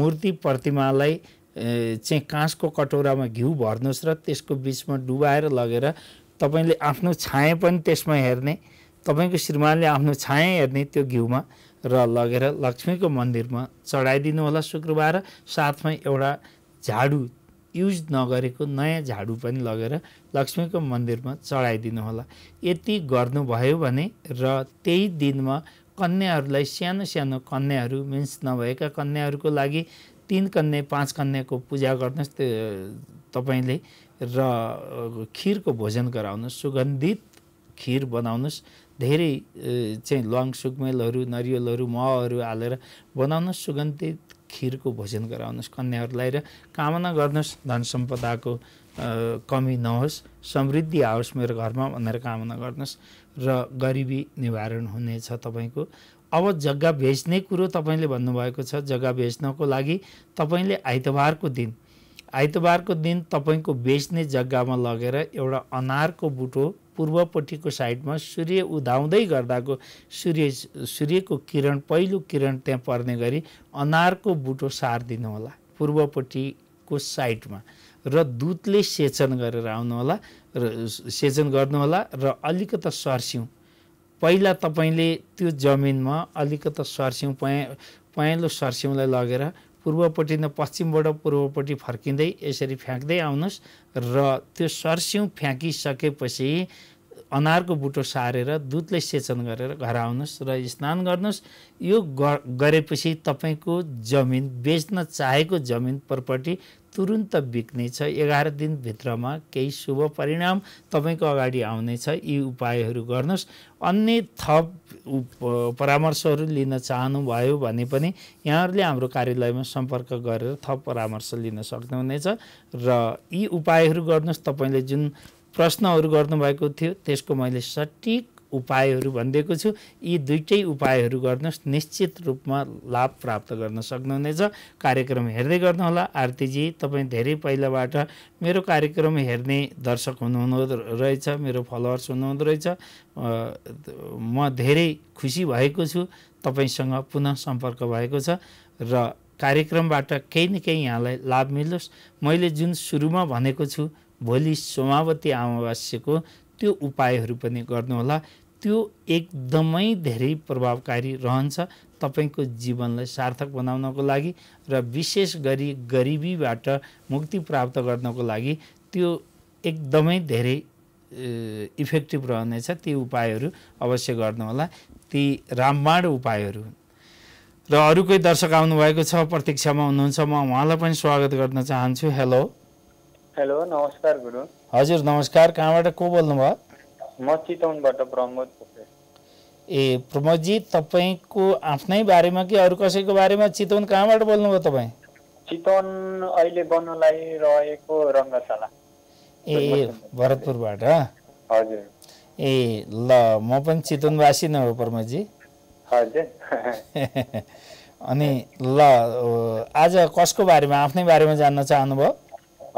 मूर्ति प्रतिमालाई चाहिँ काँसको कटौरामा घिउ भर्नुहोस् र त्यसको बिचमा डुबाएर लगेर तपाईँले आफ्नो छायाँ पनि त्यसमा हेर्ने तपाईँको श्रीमानले आफ्नो छायाँ हेर्ने त्यो घिउमा र लगेर लक्ष्मीको मन्दिरमा चढाइदिनु होला शुक्रबार साथमा एउटा झाडु युज नगरेको नयाँ झाडु पनि लगेर लक्ष्मीको मन्दिरमा चढाइदिनु होला यति गर्नुभयो भने र त्यही दिनमा कन्याहरूलाई सानो सानो कन्याहरू मिन्स नभएका कन्याहरूको लागि तिन कन्या पाँच कन्याको पूजा गर्नुहोस् त्यो तपाईँले र खिरको भोजन गराउनुहोस् सुगन्धित खिर बनाउनुहोस् धेरै चाहिँ लङ सुकमेलहरू नरिवलहरू महहरू हालेर बनाउनुहोस् सुगन्धित खिरको भोजन गराउनुहोस् कन्याहरूलाई र कामना गर्नुहोस् धन सम्पदाको कमी नहोस् समृद्धि आओस् मेरो घरमा भनेर कामना गर्नुहोस् र गरिबी निवारण हुनेछ तपाईँको अब जग्गा बेच्ने कुरो तपाईँले भन्नुभएको छ जग्गा बेच्नको लागि तपाईँले आइतबारको दिन आइतबारको दिन तपाईँको बेच्ने जग्गामा लगेर एउटा अनारको बुटो पूर्वपट्टिको साइडमा सूर्य उदाउँदै गर्दाको सूर्य सूर्यको किरण पहिलो किरण त्यहाँ पर्ने गरी अनारको बुटो सारिदिनु होला पूर्वपट्टिको साइडमा र दुधले सेचन गरेर आउनुहोला र सेचन गर्नुहोला र अलिकता सर्स्यौँ पहिला तपाईँले त्यो जमिनमा अलिकता सर्स्यौँ पहेँ पहेँलो सर्स्यौँलाई लगेर पूर्वपट्टि न पश्चिमबाट पूर्वपट्टि फर्किँदै यसरी फ्याँक्दै आउनुहोस् र त्यो सर्स्यौँ फ्याँकिसकेपछि अनारको बुटो सारेर दुधले सेचन गरेर घर आउनुहोस् र स्नान गर्नुहोस् यो गरेपछि तपाईँको जमिन बेच्न चाहेको जमिन प्रपर्टी तुरुन्त बिक्नेछ एघार दिनभित्रमा केही शुभ परिणाम तपाईँको अगाडि आउनेछ यी उपायहरू गर्नुहोस् अन्य थप परामर्शहरू लिन चाहनुभयो भने पनि यहाँहरूले हाम्रो कार्यालयमा सम्पर्क गरेर थप परामर्श लिन सक्नुहुनेछ र यी उपायहरू गर्नुहोस् तपाईँले जुन प्रश्नहरू गर्नुभएको थियो त्यसको मैले सठिक उपायहरू भनिदिएको छु यी दुइटै उपायहरू गर्नुहोस् निश्चित रूपमा लाभ प्राप्त गर्न सक्नुहुनेछ कार्यक्रम हेर्दै गर्नुहोला आरतीजी तपाईँ धेरै पहिलाबाट मेरो कार्यक्रम हेर्ने दर्शक हुनुहुँदो रहेछ मेरो फलोवर्स हुनुहुँदो रहेछ म धेरै खुसी भएको छु तपाईँसँग पुनः सम्पर्क भएको छ र कार्यक्रमबाट केही न केही यहाँलाई लाभ मिलोस् मैले जुन सुरुमा भनेको छु भोलि सोमावती अमावास्यको त्यो उपायहरू पनि गर्नुहोला त्यो एकदमै धेरै प्रभावकारी रहन्छ तपाईँको जीवनलाई सार्थक बनाउनको लागि र विशेष गरी गरिबीबाट मुक्ति प्राप्त गर्नको लागि त्यो एकदमै धेरै इफेक्टिभ रहनेछ ती उपायहरू अवश्य गर्नुहोला ती रामबाण उपायहरू हुन् र अरू कोही दर्शक आउनुभएको छ प्रतीक्षामा हुनुहुन्छ म उहाँलाई पनि स्वागत गर्न चाहन्छु हेलो हेलो नमस्कार गुरु हजुर नमस्कार कहाँबाट को बोल्नुभयो म चितवनबाट प्रमोद ए प्रमोदजी तपाईँको आफ्नै बारेमा कि अरू कसैको बारेमा चितवन कहाँबाट बोल्नुभयो तपाईँ चितवन अहिले बन्नलाई रहेको रङ्गशाला ए भरतपुरबाट हजुर ए ल म पनि चितवनवासी नै हो प्रमोदजी हजुर अनि ल आज कसको बारेमा आफ्नै बारेमा जान्न चाहनुभयो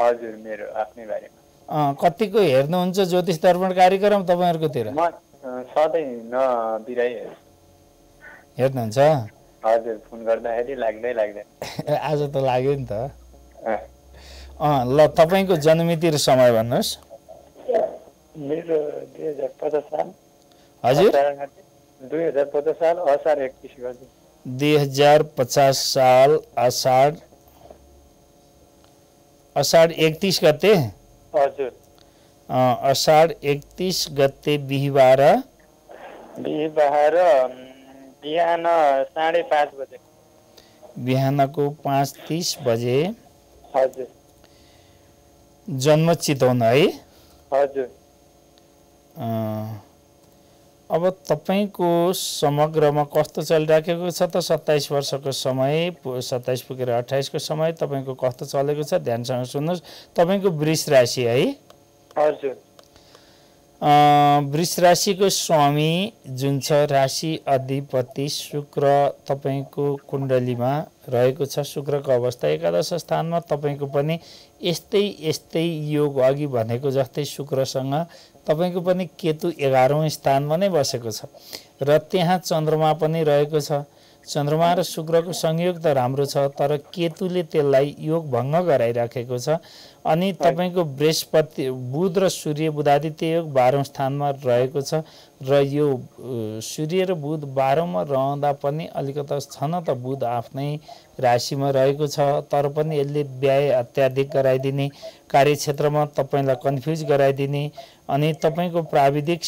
हजुर मेरो आफ्नै बारेमा कतिको हेर्नुहुन्छ ज्योतिष दर्पण कार्यक्रम तपाईँहरूकोतिर म सधैँ नबिराइ हेर्नुहुन्छ हजुर फोन गर्दाखेरि लाग्दै लाग्दै आज त लाग्यो नि त ल तपाईँको जन्मिति र समय भन्नुहोस् मेरो दुई हजार पचास साल हजुर दुई हजार पचास साल असार एकतिस गते दुई हजार पचास साल असार असाढ एकतिस गते हजुर असार एकतिस गते बिहिबार बिहिबार बिहान साढे पाँच बजे बिहानको पाँच तिस बजे हजुर जन्म चिताउन है हजुर अब तपाईँको समग्रमा कस्तो चलिराखेको छ त सत्ताइस वर्षको समय सत्ताइस पुगेर अठाइसको समय तपाईँको कस्तो चलेको छ ध्यानसँग सुन्नुहोस् तपाईँको वृष राशि है हजुर वृष राशिको स्वामी जुन छ राशि अधिपति शुक्र तपाईँको कुण्डलीमा रहेको छ शुक्रको अवस्था एकादश स्थानमा तपाईँको पनि यस्तै यस्तै योग अघि भनेको जस्तै शुक्रसँग तपाईँको पनि केतु एघारौँ स्थानमा नै बसेको छ र त्यहाँ चन्द्रमा पनि रहेको छ चन्द्रमा र शुक्रको संयोग त राम्रो छ तर केतुले त्यसलाई योग भङ्ग गराइराखेको छ अनि तपाईँको बृहस्पति बुध र सूर्य बुधादित्य योग बाह्रौँ स्थानमा रहेको छ र यो सूर्य र बुध बाह्रौँमा रहँदा पनि अलिकता छन त बुध आफ्नै राशिमा रहेको छ तर पनि यसले व्यय अत्याधिक गराइदिने कार्यक्षेत्रमा तपाईँलाई कन्फ्युज गराइदिने अनि तपाईँको प्राविधिक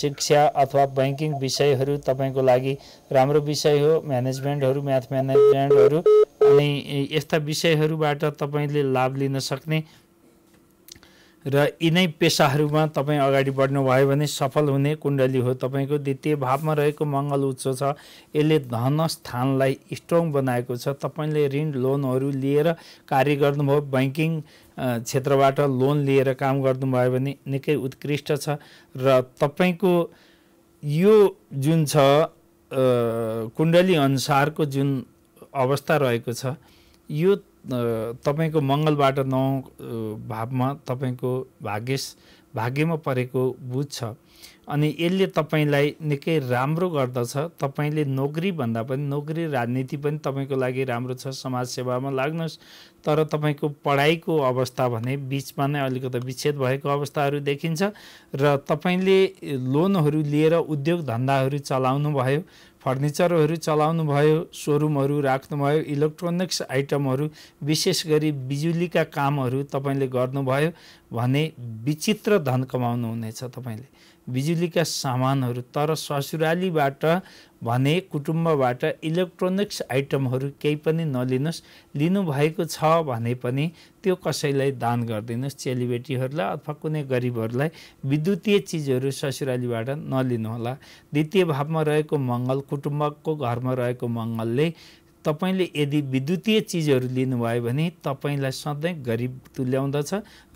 शिक्षा अथवा ब्याङ्किङ विषयहरू तपाईँको लागि राम्रो विषय हो म्यानेजमेन्टहरू म्याथ म्यानेजमेन्टहरू यस्ता विषयहरूबाट तपाईँले लाभ लिन सक्ने र यिनै पेसाहरूमा तपाईँ अगाडि बढ्नुभयो भने सफल हुने कुण्डली हो तपाईँको द्वितीय भावमा रहेको मङ्गल उच्च छ यसले धन स्थानलाई स्ट्रङ बनाएको छ तपाईँले ऋण लोनहरू लिएर कार्य गर्नुभयो ब्याङ्किङ क्षेत्रबाट लोन लिएर काम गर्नुभयो भने निकै उत्कृष्ट छ र तपाईँको यो जुन छ कुण्डली अनुसारको जुन अवस्था रहेको छ यो तपाईँको मङ्गलबाट नौ भावमा तपाईँको भाग्य भाग्यमा परेको बुझ छ अनि यसले तपाईँलाई निकै राम्रो गर्दछ तपाईँले नोकरीभन्दा पनि नोकरी राजनीति पनि तपाईँको लागि राम्रो छ समाजसेवामा लाग्नुहोस् तर तपाईँको पढाइको अवस्था भने बिचमा नै अलिकति विच्छेद भएको अवस्थाहरू देखिन्छ र तपाईँले लोनहरू लिएर उद्योग धन्दाहरू चलाउनु भयो फर्निचरहरू चलाउनुभयो सोरुमहरू राख्नुभयो इलेक्ट्रोनिक्स आइटमहरू विशेष गरी बिजुलीका कामहरू तपाईँले गर्नुभयो भने विचित्र धन कमाउनुहुनेछ तपाईँले बिजुलीका सामानहरू तर ससुरालीबाट भने कुटुम्बबाट इलेक्ट्रोनिक्स आइटमहरू केही पनि नलिनुहोस् लिनुभएको छ भने पनि त्यो कसैलाई दान गरिदिनुहोस् चेलीबेटीहरूलाई अथवा कुनै गरिबहरूलाई विद्युतीय चिजहरू ससुरालीबाट नलिनुहोला द्वितीय भावमा रहेको मङ्गल कुटुम्बको घरमा रहेको मङ्गलले तपाईँले यदि विद्युतीय चिजहरू लिनुभयो भने तपाईँलाई सधैँ गरिब तुल्याउँदछ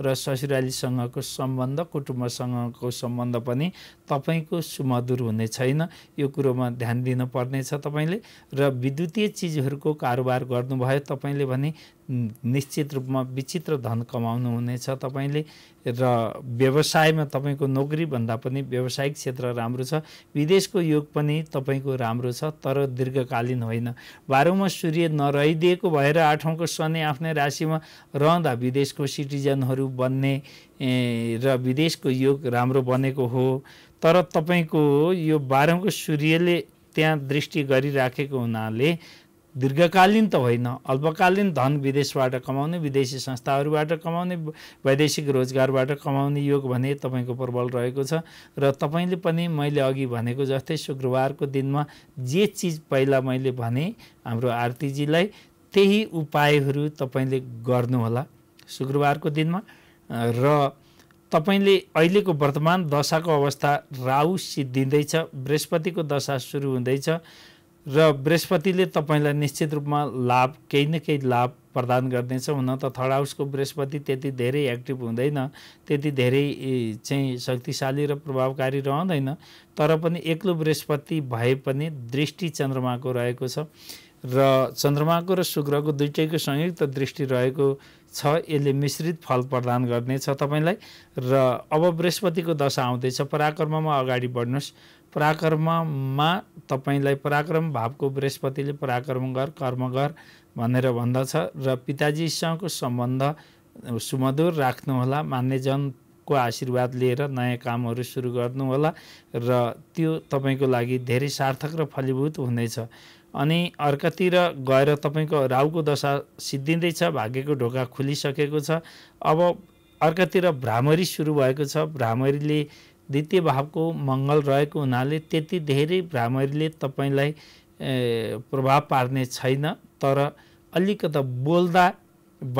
र ससुरालीसँगको सम्बन्ध कुटुम्बसँगको सम्बन्ध पनि तपाईँको सुमधुर हुने छैन यो कुरोमा ध्यान दिनुपर्नेछ तपाईँले र विद्युतीय चिजहरूको कारोबार गर्नुभयो तपाईँले भने निश्चित रूपमा विचित्र धन कमाउनु हुनेछ तपाईँले र व्यवसायमा तपाईँको नोकरीभन्दा पनि व्यवसायिक क्षेत्र राम्रो छ विदेशको योग पनि तपाईँको राम्रो छ तर दीर्घकालीन होइन बाह्रौँमा सूर्य नरहिदिएको भएर आठौँको शनि आफ्नै राशिमा रहँदा विदेशको सिटिजनहरू बन्ने र विदेशको योग राम्रो बनेको हो तर तपाईँको यो बाह्रौँको सूर्यले त्यहाँ दृष्टि गरिराखेको हुनाले दीर्घकालीन त होइन अल्पकालीन धन विदेशबाट कमाउने विदेशी संस्थाहरूबाट कमाउने वैदेशिक रोजगारबाट कमाउने योग भने तपाईँको प्रबल रहेको छ र तपाईँले पनि मैले अघि भनेको जस्तै शुक्रबारको दिनमा जे चिज पहिला मैले भने हाम्रो आरतीजीलाई त्यही उपायहरू तपाईँले गर्नुहोला शुक्रबारको दिनमा र तपाईँले अहिलेको वर्तमान दशाको अवस्था राहु सिद्धिँदैछ बृहस्पतिको दशा सुरु हुँदैछ र बृहस्पतिले तपाईँलाई निश्चित रूपमा लाभ केही न केही लाभ प्रदान गर्नेछ हुन त थर्ड हाउसको बृहस्पति त्यति धेरै एक्टिभ हुँदैन त्यति धेरै चाहिँ शक्तिशाली र प्रभावकारी रहँदैन तर पनि एक्लो बृहस्पति भए पनि दृष्टि चन्द्रमाको रहेको छ र चन्द्रमाको र शुक्रको दुइटैको संयुक्त दृष्टि रहेको छ यसले मिश्रित फल प्रदान गर्नेछ तपाईँलाई र अब बृहस्पतिको दशा आउँदैछ पराक्रममा अगाडि बढ्नुहोस् पराक्रममा तपाईँलाई पराक्रम भावको बृहस्पतिले पराक्रम गर कर्म गर भनेर भन्दछ र पिताजीसँगको सम्बन्ध सुमधुर राख्नुहोला मान्यजन को आशीर्वाद लिएर नयाँ कामहरू सुरु गर्नुहोला र त्यो तपाईँको लागि धेरै सार्थक र फलीभूत हुनेछ अनि अर्कातिर गएर तपाईँको राहुको दशा सिद्धिँदैछ भाग्यको ढोका खुलिसकेको छ अब अर्कातिर भ्रामरी सुरु भएको छ भ्रामरीले द्वितीय भावको मङ्गल रहेको हुनाले त्यति धेरै भ्रामरीले तपाईँलाई प्रभाव पार्ने छैन तर अलिकता बोल्दा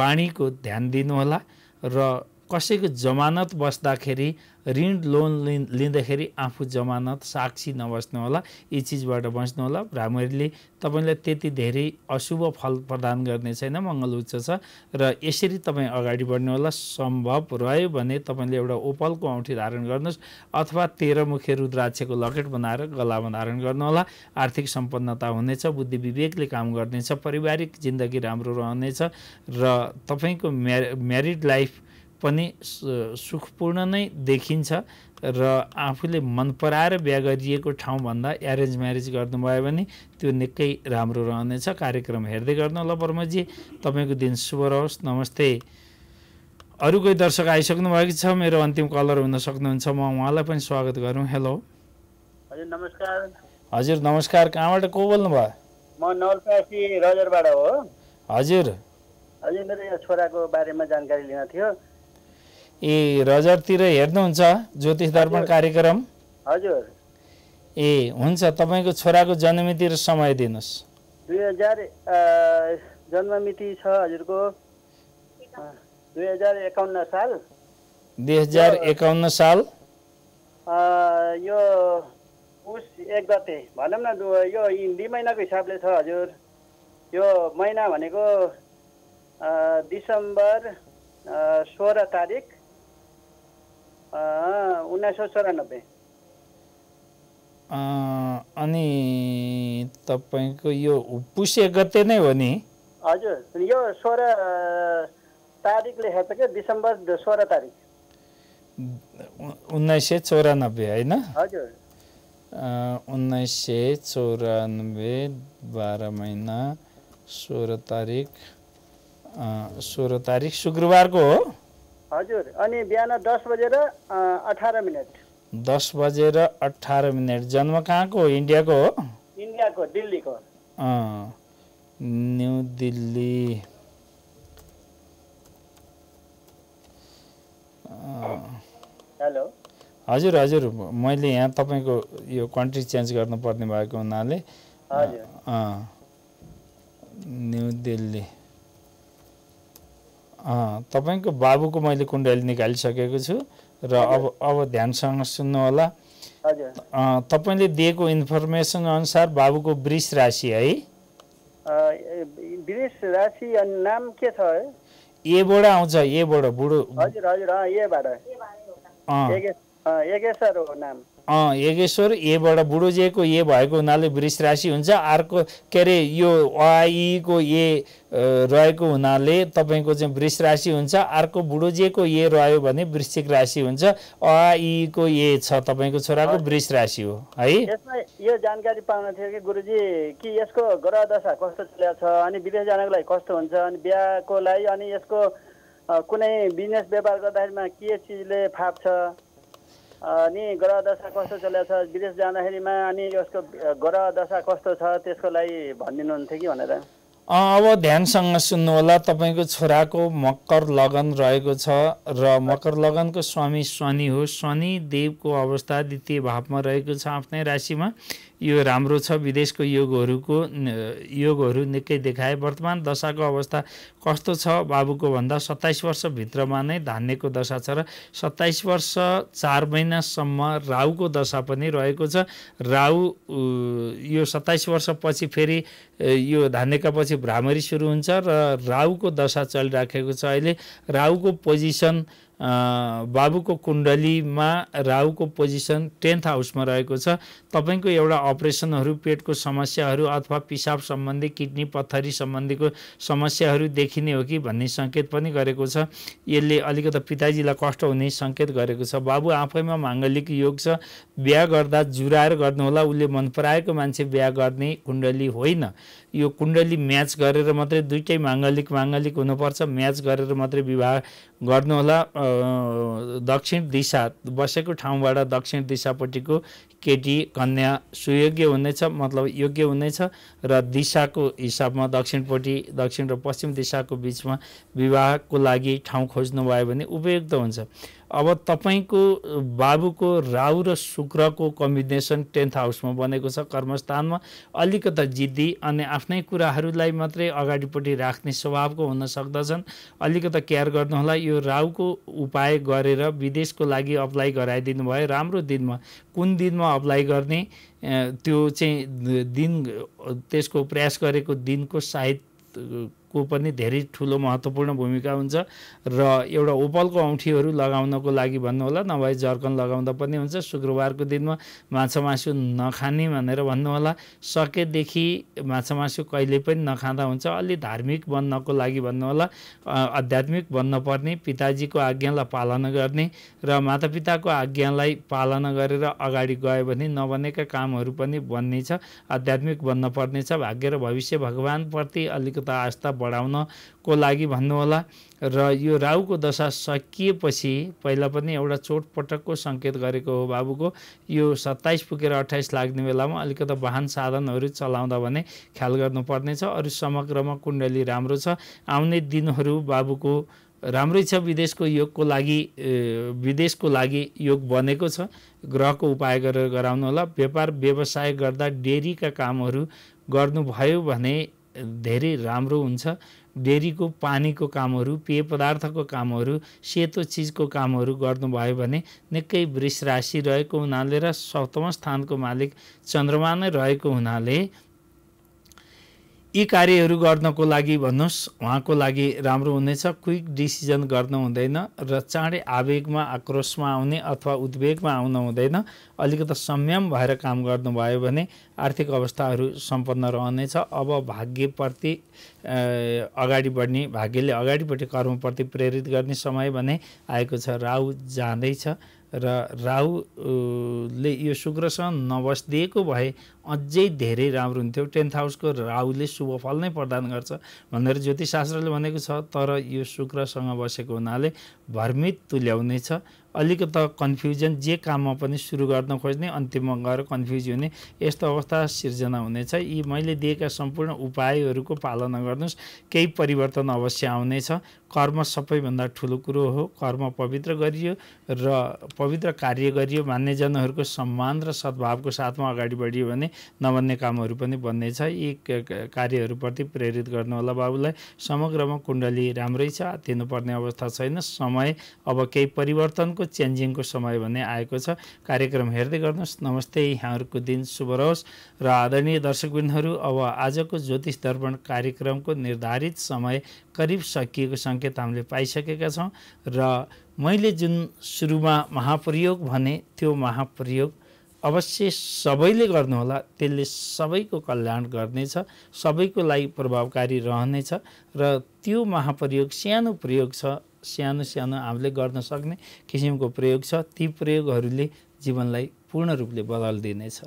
वाणीको ध्यान दिनुहोला र कसैको जमानत बस्दाखेरि ऋण लोन लिँदाखेरि आफू जमानत साक्षी नबस्नु होला यी चिजबाट होला भ्रामरीले तपाईँलाई त्यति धेरै अशुभ फल प्रदान गर्ने छैन मङ्गल उच्च छ र यसरी तपाईँ अगाडि होला सम्भव रह्यो भने तपाईँले एउटा ओपलको औँठी धारण गर्नुहोस् अथवा तेह्र मुख्य रुद्राक्षको लकेट बनाएर गलामा धारण गर्नुहोला आर्थिक सम्पन्नता हुनेछ बुद्धि विवेकले काम गर्नेछ पारिवारिक जिन्दगी राम्रो रहनेछ र तपाईँको म्या म्यारिड लाइफ पनि सुखपूर्ण नै देखिन्छ र आफूले मन पराएर बिहा गरिएको ठाउँभन्दा एरेन्ज म्यारेज गर्नुभयो भने त्यो निकै राम्रो रहनेछ कार्यक्रम हेर्दै गर्नु होला वर्माजी तपाईँको दिन शुभ रहोस् नमस्ते अरू कोही दर्शक आइसक्नु भएको छ मेरो अन्तिम कलर हुन सक्नुहुन्छ म उहाँलाई पनि स्वागत गरौँ हेलो हजुर नमस्कार हजुर नमस्कार कहाँबाट को बोल्नुभयो म नवलप्रासी रजरबाट हो हजुर हजुर मेरो यो छोराको बारेमा जानकारी लिन थियो ए रजरतिर हेर्नुहुन्छ ज्योतिष दर्पण कार्यक्रम हजुर ए हुन्छ तपाईँको छोराको जन्ममिति र समय दिनुहोस् दुई हजार जन्ममिति छ हजुरको दुई हजार एकाउन्न साल दुई हजार एकाउन्न साल यो उस एक गते भनौँ न यो दुई महिनाको हिसाबले छ हजुर यो महिना भनेको दिसम्बर सोह्र तारिक उन्नाइस सौ चौरानब्बे अनि तपाईँको यो पुसे गते नै हो नि हजुर यो सोह्र तारिक लेखेको छ क्या डिसम्बर सोह्र तारिक उन्नाइस सय चौरानब्बे होइन हजुर उन्नाइस सय चौरानब्बे बाह्र महिना सोह्र तारिक सोह्र तारिक शुक्रबारको हो हजुर अनि बिहान दस बजेर अठार मिनट दस बजेर अठार मिनट जन्म कहाँको हो इन्डियाको हो इन्डियाको दिल्लीको न्यु दिल्ली हेलो हजुर हजुर मैले यहाँ तपाईँको यो कन्ट्री चेन्ज गर्नुपर्ने भएको हुनाले न्यु दिल्ली तपाईँको बाबुको मैले कुण्डली निकालिसकेको छु र अब अब ध्यानसँग सुन्नु सुन्नुहोला तपाईँले दिएको इन्फर्मेसन अनुसार बाबुको वृष राशि है वृष राशि अनि नाम के छ एबाट आउँछ एबाट बुढो हजुर हजुर एबाट हो नाम अँ यज्ञेश्वर एबाट बुढोजेको ए भएको हुनाले वृष राशि हुन्छ अर्को के अरे यो अआईको ए रहेको हुनाले तपाईँको चाहिँ वृष राशि हुन्छ अर्को बुढोजेको ए रह्यो भने वृश्चिक राशि हुन्छ अआईको ए छ तपाईँको छोराको वृष राशि हो है यो जानकारी पाउन थियो कि गुरुजी कि यसको ग्रह दशा कस्तो छ अनि विदेश जानको लागि कस्तो हुन्छ अनि बिहाको लागि अनि यसको कुनै बिजनेस व्यापार गर्दाखेरिमा के चिजले फाप्छ अनि ग्रह दशा कस्तो चलेको छ विदेश जाँदाखेरिमा अनि यसको ग्रह दशा कस्तो छ त्यसको लागि भनिदिनुहुन्थ्यो कि भनेर अब ध्यानसँग सुन्नु होला तपाईँको छोराको मकर लगन रहेको छ र मकर लगनको स्वामी शनि हो शनि देवको अवस्था द्वितीय भावमा रहेको छ आफ्नै राशिमा यो राम्रो छ विदेशको योगहरूको योगहरू निकै देखाए वर्तमान दशाको अवस्था कस्तो छ बाबुको भन्दा सत्ताइस वर्षभित्रमा नै धान्नेको दशा छ र सत्ताइस वर्ष चार महिनासम्म राहुको दशा पनि रहेको छ राहु यो सत्ताइस वर्षपछि फेरि यो धान्नेका पछि भ्रामरी सुरु हुन्छ र राहुको दशा चलिराखेको छ अहिले राहुको पोजिसन बाबुको कुण्डलीमा राहुको पोजिसन टेन्थ हाउसमा रहेको छ तपाईँको एउटा अपरेसनहरू पेटको समस्याहरू अथवा पिसाब सम्बन्धी किडनी पत्थरी सम्बन्धीको समस्याहरू देखिने हो कि भन्ने सङ्केत पनि गरेको छ यसले अलिकति पिताजीलाई कष्ट हुने सङ्केत गरेको छ बाबु आफैमा माङ्गलिक योग छ बिहा गर्दा जुराएर गर्नुहोला उसले मन पराएको मान्छे बिहा गर्ने कुण्डली होइन यो कुण्डली म्याच गरेर मात्रै दुइटै माङ्गलिक माङ्गलिक हुनुपर्छ म्याच गरेर मात्रै विवाह गर्नुहोला दक्षिण दिशा बसेको ठाउँबाट दक्षिण दिशापट्टिको केटी कन्या सुयोग्य हुनेछ मतलब योग्य हुनेछ र दिशाको हिसाबमा दक्षिणपट्टि दक्षिण र पश्चिम दिशाको बिचमा विवाहको लागि ठाउँ खोज्नु खोज्नुभयो भने उपयुक्त हुन्छ अब तपाईँको बाबुको राहु र शुक्रको कम्बिनेसन टेन्थ हाउसमा बनेको छ कर्मस्थानमा अलिकता जिद्दी अनि आफ्नै कुराहरूलाई मात्रै अगाडिपट्टि राख्ने स्वभावको हुन सक्दछन् अलिकता केयर गर्नुहोला यो राहुको उपाय गरेर विदेशको लागि अप्लाई गराइदिनु भयो राम्रो दिनमा कुन दिनमा अप्लाई गर्ने त्यो चाहिँ दिन त्यसको प्रयास गरेको दिनको सायद को पनि धेरै ठुलो महत्त्वपूर्ण भूमिका हुन्छ र एउटा ओपलको औँठीहरू लगाउनको लागि भन्नुहोला नभए जर्कन लगाउँदा पनि हुन्छ शुक्रबारको दिनमा माछा मासु नखाने भनेर भन्नुहोला सकेदेखि माछा मासु कहिले पनि नखाँदा हुन्छ अलि धार्मिक बन्नको लागि भन्नुहोला आध्यात्मिक बन्न पर्ने पिताजीको आज्ञालाई पालना गर्ने र मातापिताको आज्ञालाई पालना गरेर अगाडि गयो भने नबनेका कामहरू पनि बन्नेछ आध्यात्मिक बन्न पर्नेछ भाग्य र भविष्य भगवान्प्रति अलिकता आस्था बढाउनको लागि भन्नुहोला र यो राहुको दशा सकिएपछि पहिला पनि एउटा चोटपटकको सङ्केत गरेको हो बाबुको यो सत्ताइस पुगेर अठाइस लाग्ने बेलामा अलिकति वाहन साधनहरू चलाउँदा भने ख्याल गर्नुपर्नेछ अरू समग्रमा कुण्डली राम्रो छ आउने दिनहरू बाबुको राम्रै छ विदेशको योगको लागि विदेशको लागि योग बनेको छ ग्रहको उपाय गरेर गराउनु होला व्यापार व्यवसाय गर्दा डेरीका कामहरू गर्नुभयो भने धेरै राम्रो हुन्छ डेरीको पानीको कामहरू पेय पदार्थको कामहरू सेतो चिजको कामहरू गर्नुभयो भने निकै वृष राशि रहेको हुनाले र सप्तम स्थानको मालिक चन्द्रमा नै रहेको हुनाले यी कार्यहरू गर्नको लागि भन्नुहोस् उहाँको लागि राम्रो हुनेछ क्विक डिसिजन गर्नु हुँदैन र चाँडै आवेगमा आक्रोशमा आउने अथवा उद्वेगमा आउनु हुँदैन अलिकति संयम भएर काम गर्नुभयो भने आर्थिक अवस्थाहरू सम्पन्न रहनेछ अब भाग्यप्रति अगाडि बढ्ने भाग्यले अगाडिपट्टि कर्मप्रति प्रेरित गर्ने समय भने आएको छ राहु जाँदैछ र राहुले यो शुक्रसँग नबसिदिएको भए अझै धेरै राम्रो हुन्थ्यो टेन्थ हाउसको राहुले शुभफल नै प्रदान गर्छ भनेर ज्योतिषशास्त्रले भनेको छ तर यो शुक्रसँग बसेको हुनाले भ्रमित तुल्याउने छ अलिकति कन्फ्युजन जे काममा पनि सुरु गर्न खोज्ने अन्तिममा गएर कन्फ्युज हुने यस्तो अवस्था सिर्जना हुनेछ यी मैले दिएका सम्पूर्ण उपायहरूको पालना गर्नुहोस् केही परिवर्तन अवश्य आउनेछ कर्म सबैभन्दा ठुलो कुरो हो कर्म पवित्र गरियो र पवित्र कार्य गरियो मान्यजनहरूको सम्मान र सद्भावको साथमा अगाडि बढियो भने नबन्ने कामहरू पनि छ यी कार्यहरूप्रति प्रेरित होला बाबुलाई समग्रमा कुण्डली राम्रै छ तिर्नुपर्ने अवस्था छैन समय अब केही परिवर्तनको चेन्जिङको समय भन्ने आएको छ कार्यक्रम हेर्दै गर्नुहोस् नमस्ते यहाँहरूको दिन शुभ रहोस् र आदरणीय दर्शकबिनहरू अब आजको ज्योतिष दर्पण कार्यक्रमको निर्धारित समय करिब सकिएको सङ्केत हामीले पाइसकेका छौँ र मैले जुन सुरुमा महाप्रयोग भने त्यो महाप्रयोग अवश्य सबैले गर्नुहोला त्यसले सबैको कल्याण गर्नेछ सबैको लागि प्रभावकारी रहनेछ र त्यो महाप्रयोग सानो प्रयोग छ सानो सानो हामीले गर्न सक्ने किसिमको प्रयोग छ ती प्रयोगहरूले जीवनलाई पूर्ण रूपले बदल दिनेछ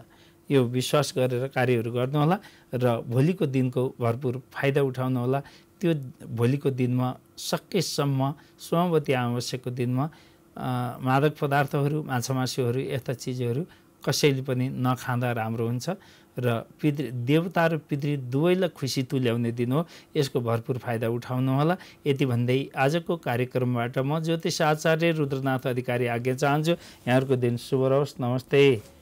यो विश्वास गरेर कार्यहरू गर्नुहोला र भोलिको दिनको भरपुर फाइदा उठाउनुहोला त्यो भोलिको दिनमा सकेसम्म सोमवती आवश्यकको दिनमा मादक पदार्थहरू माछा मासुहरू यस्ता चिजहरू कसैले पनि नखाँदा राम्रो हुन्छ र पितृ देवता र पितृ दुवैलाई खुसी तुल्याउने दिन हो यसको भरपुर फाइदा होला यति भन्दै आजको कार्यक्रमबाट म ज्योतिष आचार्य रुद्रनाथ अधिकारी आज्ञा चाहन्छु यहाँहरूको दिन शुभ रहोस् नमस्ते